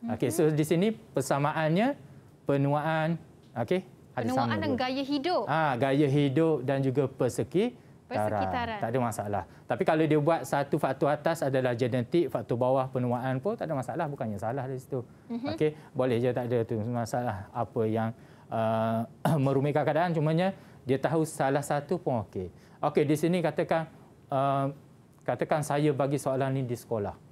Speaker 1: Mhm. Okey, so di sini persamaannya penuaan, okey, ada sama. penuaan dan
Speaker 2: gaya hidup.
Speaker 1: Ah, ha, gaya hidup dan juga persekitaran. Persekitaran. Tak ada masalah. Tapi kalau dia buat satu faktor atas adalah genetik, faktor bawah penuaan pun tak ada masalah, bukannya salah dari situ. Mhm. Okey, boleh je tak ada tu masalah apa yang uh, merumitkan keadaan cumanya dia tahu salah satu pun okey. Okey, di sini katakan uh, katakan saya bagi soalan ini di sekolah.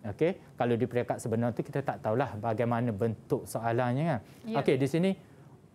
Speaker 1: Okey, kalau di peringkat sebenar tu kita tak tahulah bagaimana bentuk soalannya kan. Yeah. Okey, di sini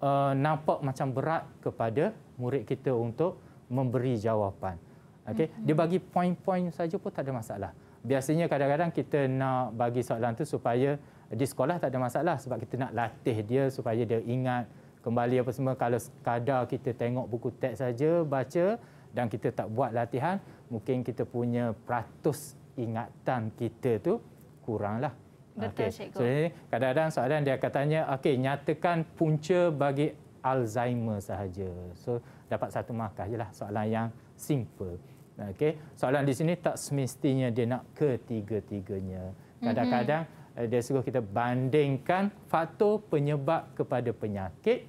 Speaker 1: uh, nampak macam berat kepada murid kita untuk memberi jawapan. Okey, mm-hmm. dia bagi poin-poin saja pun tak ada masalah. Biasanya kadang-kadang kita nak bagi soalan tu supaya di sekolah tak ada masalah sebab kita nak latih dia supaya dia ingat kembali apa semua kalau kadar kita tengok buku teks saja baca dan kita tak buat latihan mungkin kita punya peratus ingatan kita tu kuranglah.
Speaker 2: Betul okay. cikgu. So,
Speaker 1: kadang-kadang soalan dia katanya, okey, nyatakan punca bagi Alzheimer sahaja. So, dapat satu markah je lah soalan yang simple. Okey, soalan di sini tak semestinya dia nak ketiga-tiganya. Mhm. Kadang-kadang mm-hmm. dia suruh kita bandingkan faktor penyebab kepada penyakit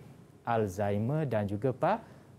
Speaker 1: Alzheimer dan juga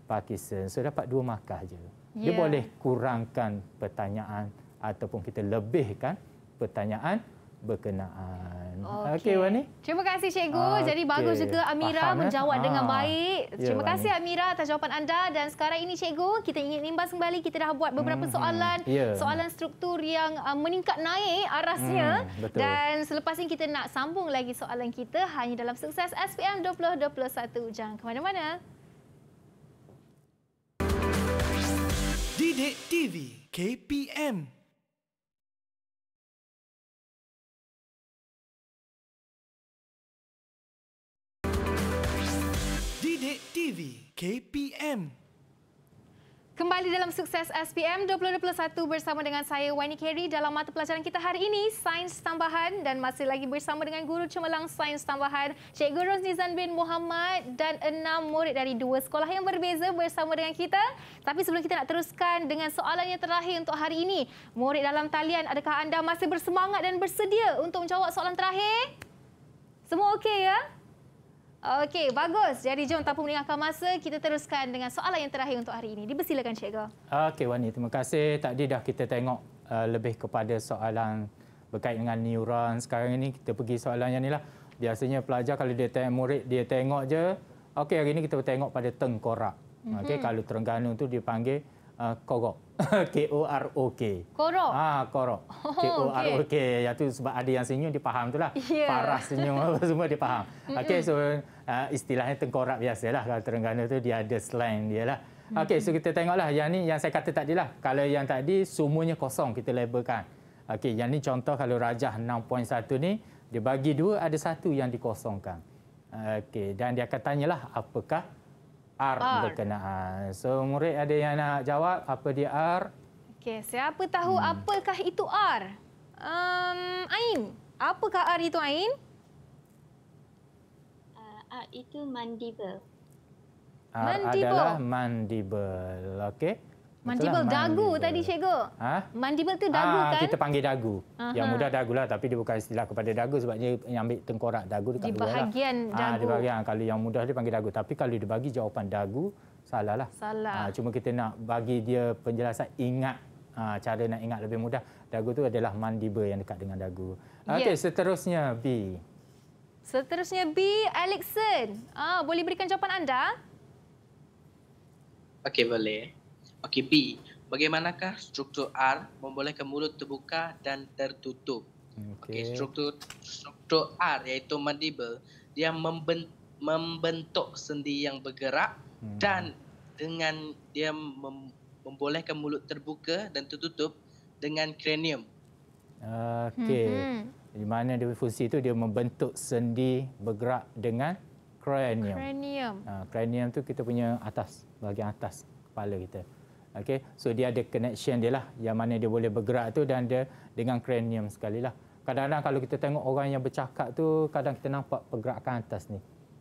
Speaker 1: Parkinson. So, dapat dua markah je. Yeah. Dia ya. boleh kurangkan pertanyaan ataupun kita lebihkan pertanyaan berkenaan. Okey, okay, Wani.
Speaker 2: Terima kasih, Cikgu. Okay. Jadi, bagus juga Amira Faham, eh? menjawab ya? dengan ah. baik. Ya, Terima Wani. kasih, Amira, atas jawapan anda. Dan sekarang ini, Cikgu, kita ingin imbas kembali. Kita dah buat beberapa -hmm. hmm. soalan. Yeah. Soalan struktur yang uh, meningkat naik arasnya. Mm, Dan selepas ini, kita nak sambung lagi soalan kita hanya dalam sukses SPM 2021. Jangan ke mana-mana.
Speaker 1: Didik TV KPM Cik TV KPM.
Speaker 2: Kembali dalam sukses SPM 2021 bersama dengan saya Wani Keri dalam mata pelajaran kita hari ini Sains Tambahan dan masih lagi bersama dengan guru cemerlang Sains Tambahan Cikgu Rosnizan bin Muhammad dan enam murid dari dua sekolah yang berbeza bersama dengan kita. Tapi sebelum kita nak teruskan dengan soalan yang terakhir untuk hari ini, murid dalam talian adakah anda masih bersemangat dan bersedia untuk menjawab soalan terakhir? Semua okey ya? Okey, bagus. Jadi jom tanpa meninggalkan masa, kita teruskan dengan soalan yang terakhir untuk hari ini. Dipersilakan Cikgu.
Speaker 1: Okey, Wani. Terima kasih. Tadi dah kita tengok uh, lebih kepada soalan berkait dengan neuron. Sekarang ini kita pergi soalan yang inilah. Biasanya pelajar kalau dia tengok murid, dia tengok je. Okey, hari ini kita tengok pada tengkorak. Okey, mm -hmm. kalau Terengganu tu dipanggil uh, korok. K O R O K.
Speaker 2: Korok. Ah,
Speaker 1: korok. Oh, K O R O K. Ya tu sebab ada yang senyum dia faham tulah. Yeah. Parah senyum apa semua dia faham. Okey, so uh, istilahnya tengkorak biasalah kalau Terengganu tu dia ada slang dia lah. Okey, so kita tengoklah yang ni yang saya kata tadi lah. Kalau yang tadi semuanya kosong kita labelkan. Okey, yang ni contoh kalau rajah 6.1 ni dia bagi dua ada satu yang dikosongkan. Okey, dan dia akan tanyalah apakah R berkenaan. So murid ada yang nak jawab apa dia R?
Speaker 2: Okey, siapa tahu hmm. apakah itu R? Um, Ain, apakah R itu Ain? Uh, R itu mandible.
Speaker 1: R mandible. adalah mandible. Okey. Mandible lah, dagu tadi cikgu. Ha?
Speaker 2: Mandible tu ah, dagu ha, kan? Kita
Speaker 1: panggil dagu. Aha. Yang mudah dagu lah tapi dia bukan istilah kepada dagu sebabnya yang ambil tengkorak dagu dekat luar. Lah. Ah, di bahagian luar dagu. Ha, di bahagian. Kalau yang mudah dia panggil dagu tapi kalau dia bagi jawapan dagu salah lah. Salah. Ha, cuma kita nak bagi dia penjelasan ingat ha, cara nak ingat lebih mudah. Dagu tu adalah mandible yang dekat dengan dagu. Ha, Okey seterusnya B.
Speaker 2: Seterusnya B, Alexson. Ah, boleh berikan jawapan anda?
Speaker 5: Okey, boleh. Okey B. Bagaimanakah struktur R membolehkan mulut terbuka dan tertutup? Okey, okay, struktur struktur R iaitu mandible dia membentuk sendi yang bergerak hmm. dan dengan dia mem, membolehkan mulut terbuka dan tertutup dengan cranium.
Speaker 1: Okey. Hmm. Di mana dia fungsi itu dia membentuk sendi bergerak dengan cranium.
Speaker 2: Cranium. Ha, ah,
Speaker 1: cranium tu kita punya atas, bahagian atas kepala kita. Okey, so dia ada connection dia lah yang mana dia boleh bergerak tu dan dia dengan cranium sekali lah. Kadang-kadang kalau kita tengok orang yang bercakap tu, kadang kita nampak pergerakan atas ni.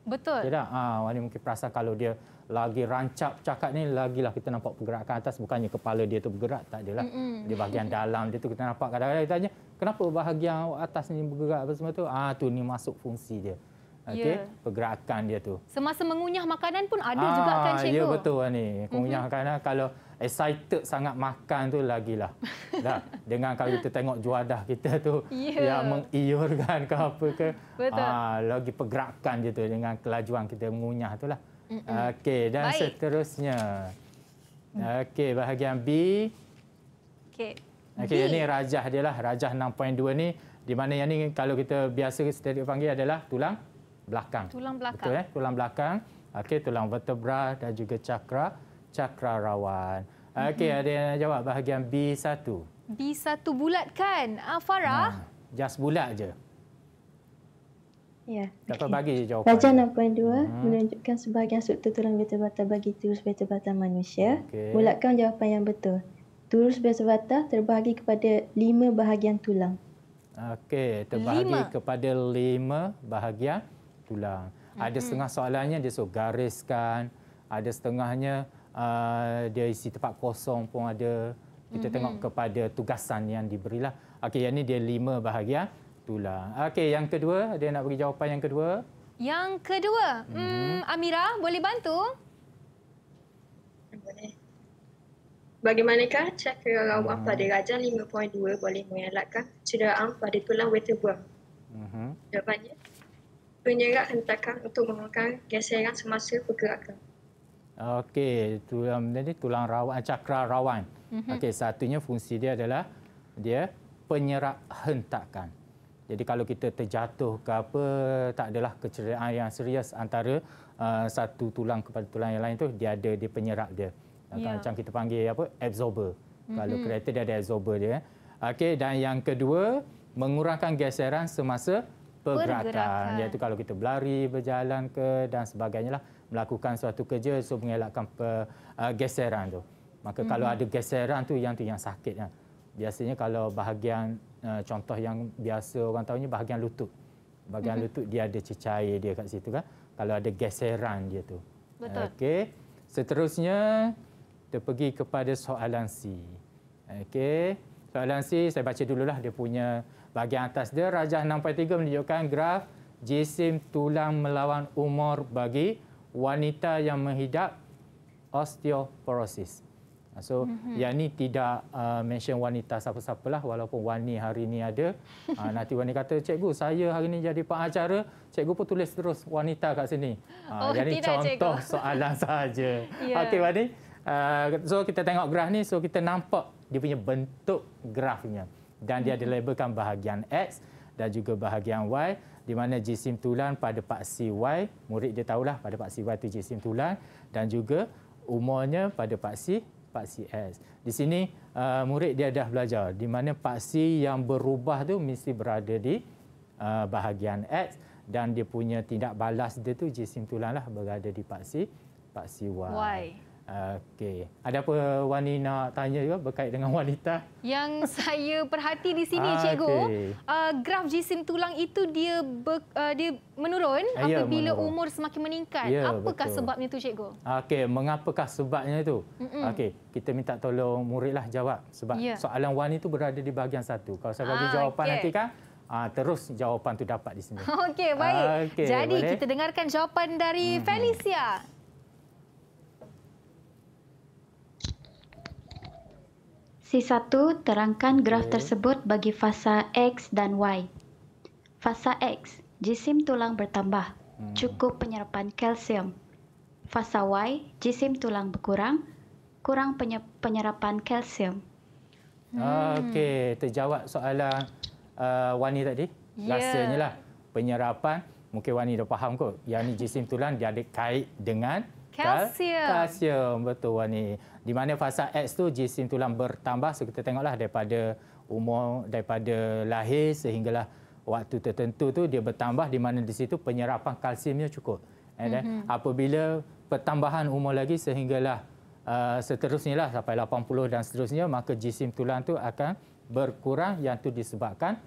Speaker 1: Betul. Tidak? Ha, ah, mungkin perasaan kalau dia lagi rancap cakap ni, lagilah kita nampak pergerakan atas. Bukannya kepala dia tu bergerak, tak adalah. Mm -mm. Di bahagian dalam dia tu kita nampak. Kadang-kadang kita tanya, kenapa bahagian atas ni bergerak apa semua tu? Ah, ha, tu ni masuk fungsi dia. Okey, yeah. pergerakan dia tu.
Speaker 2: Semasa mengunyah makanan pun ada ha, juga kan ah, ya cikgu? Ya, betul.
Speaker 1: Ni. Mengunyah mhm. makanan mm -hmm. kalau excited sangat makan tu lagilah. Dah dengan kalau kita tengok juadah kita tu yeah. yang mengiyurkan ke apa ke. Betul. Aa, ah, lagi pergerakan dia tu dengan kelajuan kita mengunyah tu lah. Okey dan Baik. seterusnya. Mm. Okey bahagian B.
Speaker 2: Okey. Okey ini
Speaker 1: rajah dia lah. Rajah 6.2 ni di mana yang ni kalau kita biasa kita panggil adalah tulang belakang.
Speaker 2: Tulang belakang. Betul eh?
Speaker 1: Tulang belakang. Okey tulang vertebra dan juga cakra cakrawan. Okey, mm-hmm. ada yang jawab bahagian B1.
Speaker 2: B1 bulat kan? Ah, Farah?
Speaker 1: Ha, just bulat je. Ya. Dapat okay. bagi je jawapan. Rajah 6.2
Speaker 3: hmm. menunjukkan sebahagian struktur tulang betul batal bagi terus betul batal manusia. Okay. Bulatkan jawapan yang betul. Terus betul batal terbahagi kepada 5 bahagian tulang.
Speaker 1: Okey, terbahagi lima. kepada 5 bahagian tulang. Ada mm-hmm. setengah soalannya dia so gariskan. Ada setengahnya uh, dia isi tempat kosong pun ada. Kita mm-hmm. tengok kepada tugasan yang diberilah. Okey, yang ini dia lima bahagian. Itulah. Okey, yang kedua, dia nak bagi jawapan yang kedua.
Speaker 2: Yang kedua, mm-hmm. Amira boleh bantu?
Speaker 8: Bagaimanakah cakera rawan hmm. pada Raja 5.2 boleh mengelakkan cederaan pada tulang vertebra? Mm-hmm. Jawapannya, penyerak hentakan untuk mengurangkan geseran semasa pergerakan.
Speaker 1: Okey, tulang ni tulang rawan eh, cakra rawan. Mm-hmm. Okey, satunya fungsi dia adalah dia penyerap hentakan. Jadi kalau kita terjatuh ke apa, tak adalah kecederaan yang serius antara uh, satu tulang kepada tulang yang lain tu dia ada dia penyerap dia. Yeah. Macam kita panggil apa? Absorber.
Speaker 2: Mm-hmm. Kalau mhm. kereta
Speaker 1: dia ada absorber dia. Okey, dan yang kedua, mengurangkan geseran semasa pergerakan. pergerakan. Iaitu kalau kita berlari, berjalan ke dan sebagainya lah melakukan suatu kerja so mengelakkan uh, geseran tu. Maka hmm. kalau ada geseran tu yang tu yang sakit kan. Biasanya kalau bahagian uh, contoh yang biasa orang ni bahagian lutut. Bahagian hmm. lutut dia ada cecair dia kat situ kan. Kalau ada geseran dia tu. Betul. Okey. Seterusnya kita pergi kepada soalan C. Okey. Soalan C saya baca dululah dia punya bahagian atas dia rajah 6.3 menunjukkan graf jisim tulang melawan umur bagi wanita yang menghidap osteoporosis. Ah, so, mm -hmm. yang ini tidak uh, mention wanita siapa-siapalah walaupun Wani hari ni ada. Uh, nanti Wani kata, Cikgu, saya hari ni jadi pengacara, Cikgu pun tulis terus wanita kat sini. Uh, oh, jadi tidak, contoh cikgu. soalan saja. Yeah. Okey, Wani. Uh, so, kita tengok graf ni. So, kita nampak dia punya bentuk grafnya. Dan mm -hmm. dia ada mhm. labelkan bahagian X dan juga bahagian Y di mana jisim tulang pada paksi Y, murid dia tahulah pada paksi Y itu jisim tulang dan juga umurnya pada paksi paksi S. Di sini uh, murid dia dah belajar di mana paksi yang berubah tu mesti berada di uh, bahagian X dan dia punya tindak balas dia tu jisim tulanglah berada di paksi paksi Y. y. Okey. Ada apa Wani nak tanya juga berkait dengan wanita?
Speaker 2: Yang saya perhati di sini, okay. Ah, cikgu, uh, graf jisim tulang itu dia ber, uh, dia menurun ya, apabila menurun. umur semakin meningkat. Ya, apakah betul. sebabnya itu, Cikgu?
Speaker 1: Okey, mengapakah sebabnya itu? Mm -mm. Okey, kita minta tolong muridlah jawab. Sebab ya. soalan Wani itu berada di bahagian satu. Kalau saya bagi ah, jawapan okay. nanti kan, uh, terus jawapan tu dapat di sini.
Speaker 2: Okey, baik. Uh, ah, okay, Jadi boleh? kita dengarkan jawapan dari mm -hmm. Felicia.
Speaker 7: C1 terangkan graf ya. tersebut bagi fasa X dan Y. Fasa X, jisim tulang bertambah, hmm. cukup penyerapan kalsium. Fasa Y, jisim tulang berkurang, kurang penye- penyerapan kalsium.
Speaker 1: Ah, hmm. Okey, terjawab soalan uh, Wani tadi. Yeah. Rasanya lah penyerapan, mungkin Wani dah faham kot. Yang ni jisim tulang dia ada kait dengan Kalsium. Kalsium, betul Wan ni. Di mana fasa X tu jisim tulang bertambah. So kita tengoklah daripada umur, daripada lahir sehinggalah waktu tertentu tu dia bertambah di mana di situ penyerapan kalsiumnya cukup. then, mm-hmm. Apabila pertambahan umur lagi sehinggalah uh, seterusnya lah sampai 80 dan seterusnya maka jisim tulang tu akan berkurang yang tu disebabkan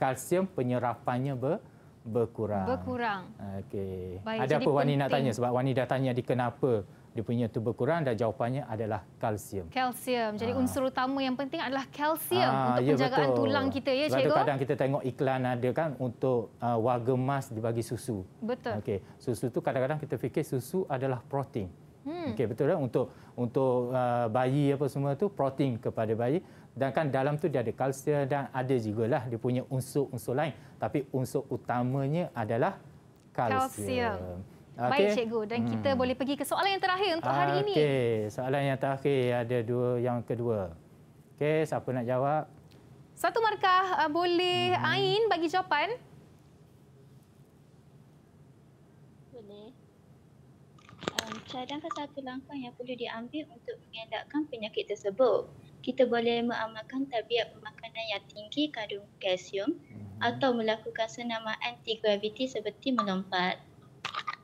Speaker 1: kalsium penyerapannya ber, berkurang. Berkurang. Okey. Ada apa Wani nak tanya sebab Wani dah tanya di kenapa dia punya tu berkurang dan jawapannya adalah kalsium.
Speaker 2: Kalsium. Jadi Aa. Ah. unsur utama yang penting adalah kalsium Aa, ah, untuk ya, penjagaan betul. tulang kita ya sebab kadang Kadang
Speaker 1: kita tengok iklan ada kan untuk uh, warga emas dibagi susu. Betul. Okey. Susu tu kadang-kadang kita fikir susu adalah protein. Hmm. Okey betul kan? untuk untuk uh, bayi apa semua tu protein kepada bayi dan kan dalam tu dia ada kalsium dan ada juga lah dia punya unsur-unsur lain tapi unsur utamanya adalah kalsium. kalsium. Okay. Baik cikgu dan hmm. kita boleh
Speaker 2: pergi ke soalan yang terakhir untuk hari okay. ini. Okey,
Speaker 1: soalan yang terakhir ada dua yang kedua. Okey, siapa nak jawab?
Speaker 2: Satu markah uh, boleh hmm. Ain bagi jawapan.
Speaker 4: Um, cadangkan satu langkah yang perlu diambil untuk mengendalikan penyakit tersebut kita boleh mengamalkan tabiat pemakanan yang tinggi kandung kalsium hmm. atau melakukan senaman anti graviti seperti melompat.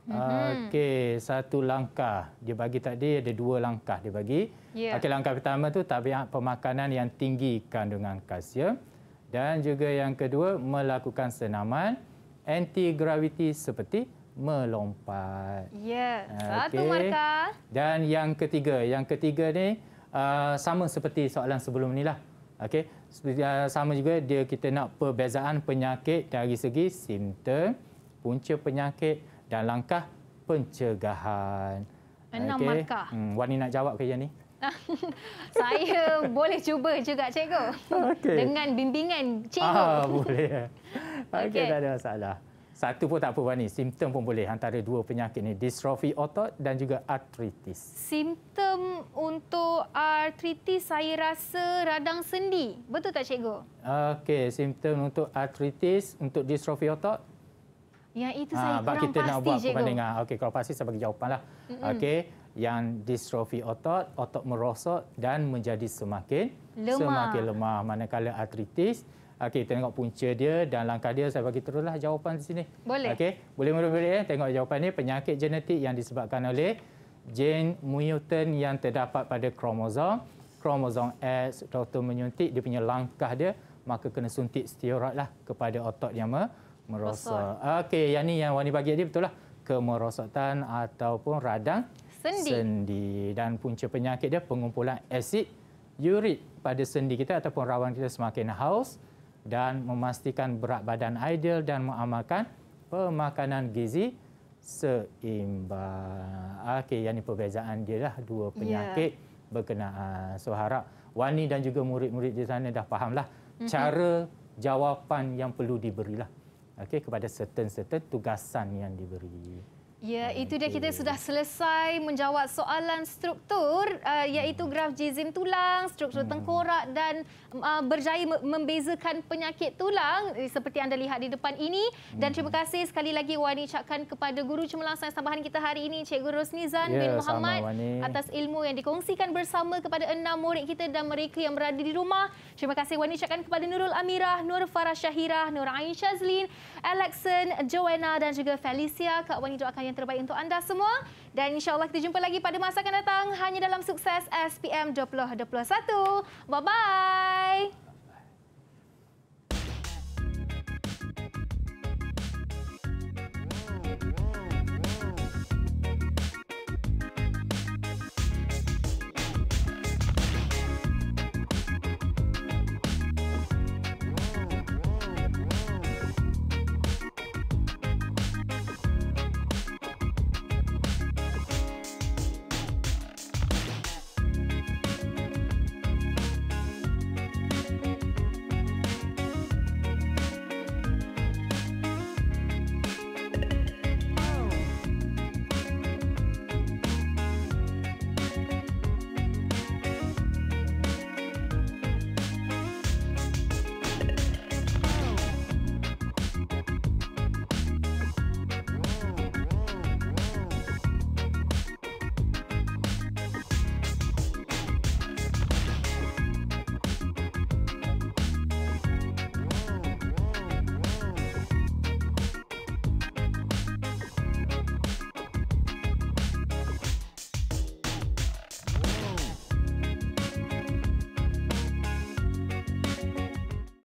Speaker 1: Mhm. Okey, satu langkah. Dia bagi tadi ada dua langkah dia bagi. Yeah. Okey, langkah pertama tu tabiat pemakanan yang tinggi kandungan kalsium dan juga yang kedua melakukan senaman anti graviti seperti melompat.
Speaker 2: Ya, yeah. okay. satu markah.
Speaker 1: Dan yang ketiga, yang ketiga ni Ah, sama seperti soalan sebelum ni lah. Okay. Seperti, uh, sama juga dia kita nak perbezaan penyakit dari segi simptom, punca penyakit dan langkah pencegahan.
Speaker 2: Enam okay. markah.
Speaker 1: Hmm, Wani nak jawab ke ni?
Speaker 2: Saya boleh cuba juga cikgu. Okay. Dengan bimbingan cikgu. Ah, boleh. Okey, okay. tak ada
Speaker 1: masalah. Satu pun tak apa Fani, simptom pun boleh antara dua penyakit ni, distrofi otot dan juga artritis.
Speaker 2: Simptom untuk artritis saya rasa radang sendi. Betul tak cikgu?
Speaker 1: Okey, simptom untuk artritis untuk distrofi otot
Speaker 2: Ya itu ah, saya ha, kurang pasti. kita nak buat perbandingan.
Speaker 1: Okey, kalau pasti saya bagi lah. Mm-hmm. Okey, yang distrofi otot, otot merosot dan menjadi semakin lemah. semakin lemah manakala artritis Okey, kita tengok punca dia dan langkah dia saya bagi teruslah jawapan di sini. Boleh. Okey, boleh mula-mula ya. Eh, tengok jawapan ni penyakit genetik yang disebabkan oleh gen mutant yang terdapat pada kromosom. Kromosom X, doktor menyuntik dia punya langkah dia maka kena suntik steroid lah kepada otot yang merosot. Okey, yang ni yang warna bagi tadi betul lah. Kemerosotan ataupun radang sendi. sendi. Dan punca penyakit dia pengumpulan asid urik pada sendi kita ataupun rawan kita semakin haus dan memastikan berat badan ideal dan mengamalkan pemakanan gizi seimbang. Okey, yang ini perbezaan dia lah dua ya. penyakit yeah. berkenaan. So harap Wani dan juga murid-murid di sana dah fahamlah mm-hmm. cara jawapan yang perlu diberilah. Okey, kepada certain-certain tugasan yang diberi.
Speaker 2: Ya, itu dia kita sudah selesai menjawab soalan struktur uh, iaitu graf jizim tulang, struktur hmm. tengkorak dan uh, berjaya membezakan penyakit tulang eh, seperti anda lihat di depan ini. Dan hmm. terima kasih sekali lagi Wani ucapkan kepada Guru Cemerlang Sains Tambahan kita hari ini, Cikgu Rosnizan ya, bin Muhammad atas ilmu yang dikongsikan bersama kepada enam murid kita dan mereka yang berada di rumah. Terima kasih Wani ucapkan kepada Nurul Amirah, Nur Farah Syahirah, Nur Ain Shazlin, Alexan, Joanna dan juga Felicia. Kak Wani doakan yang terbaik untuk anda semua. Dan insyaAllah kita jumpa lagi pada masa akan datang hanya dalam sukses SPM 2021. Bye-bye.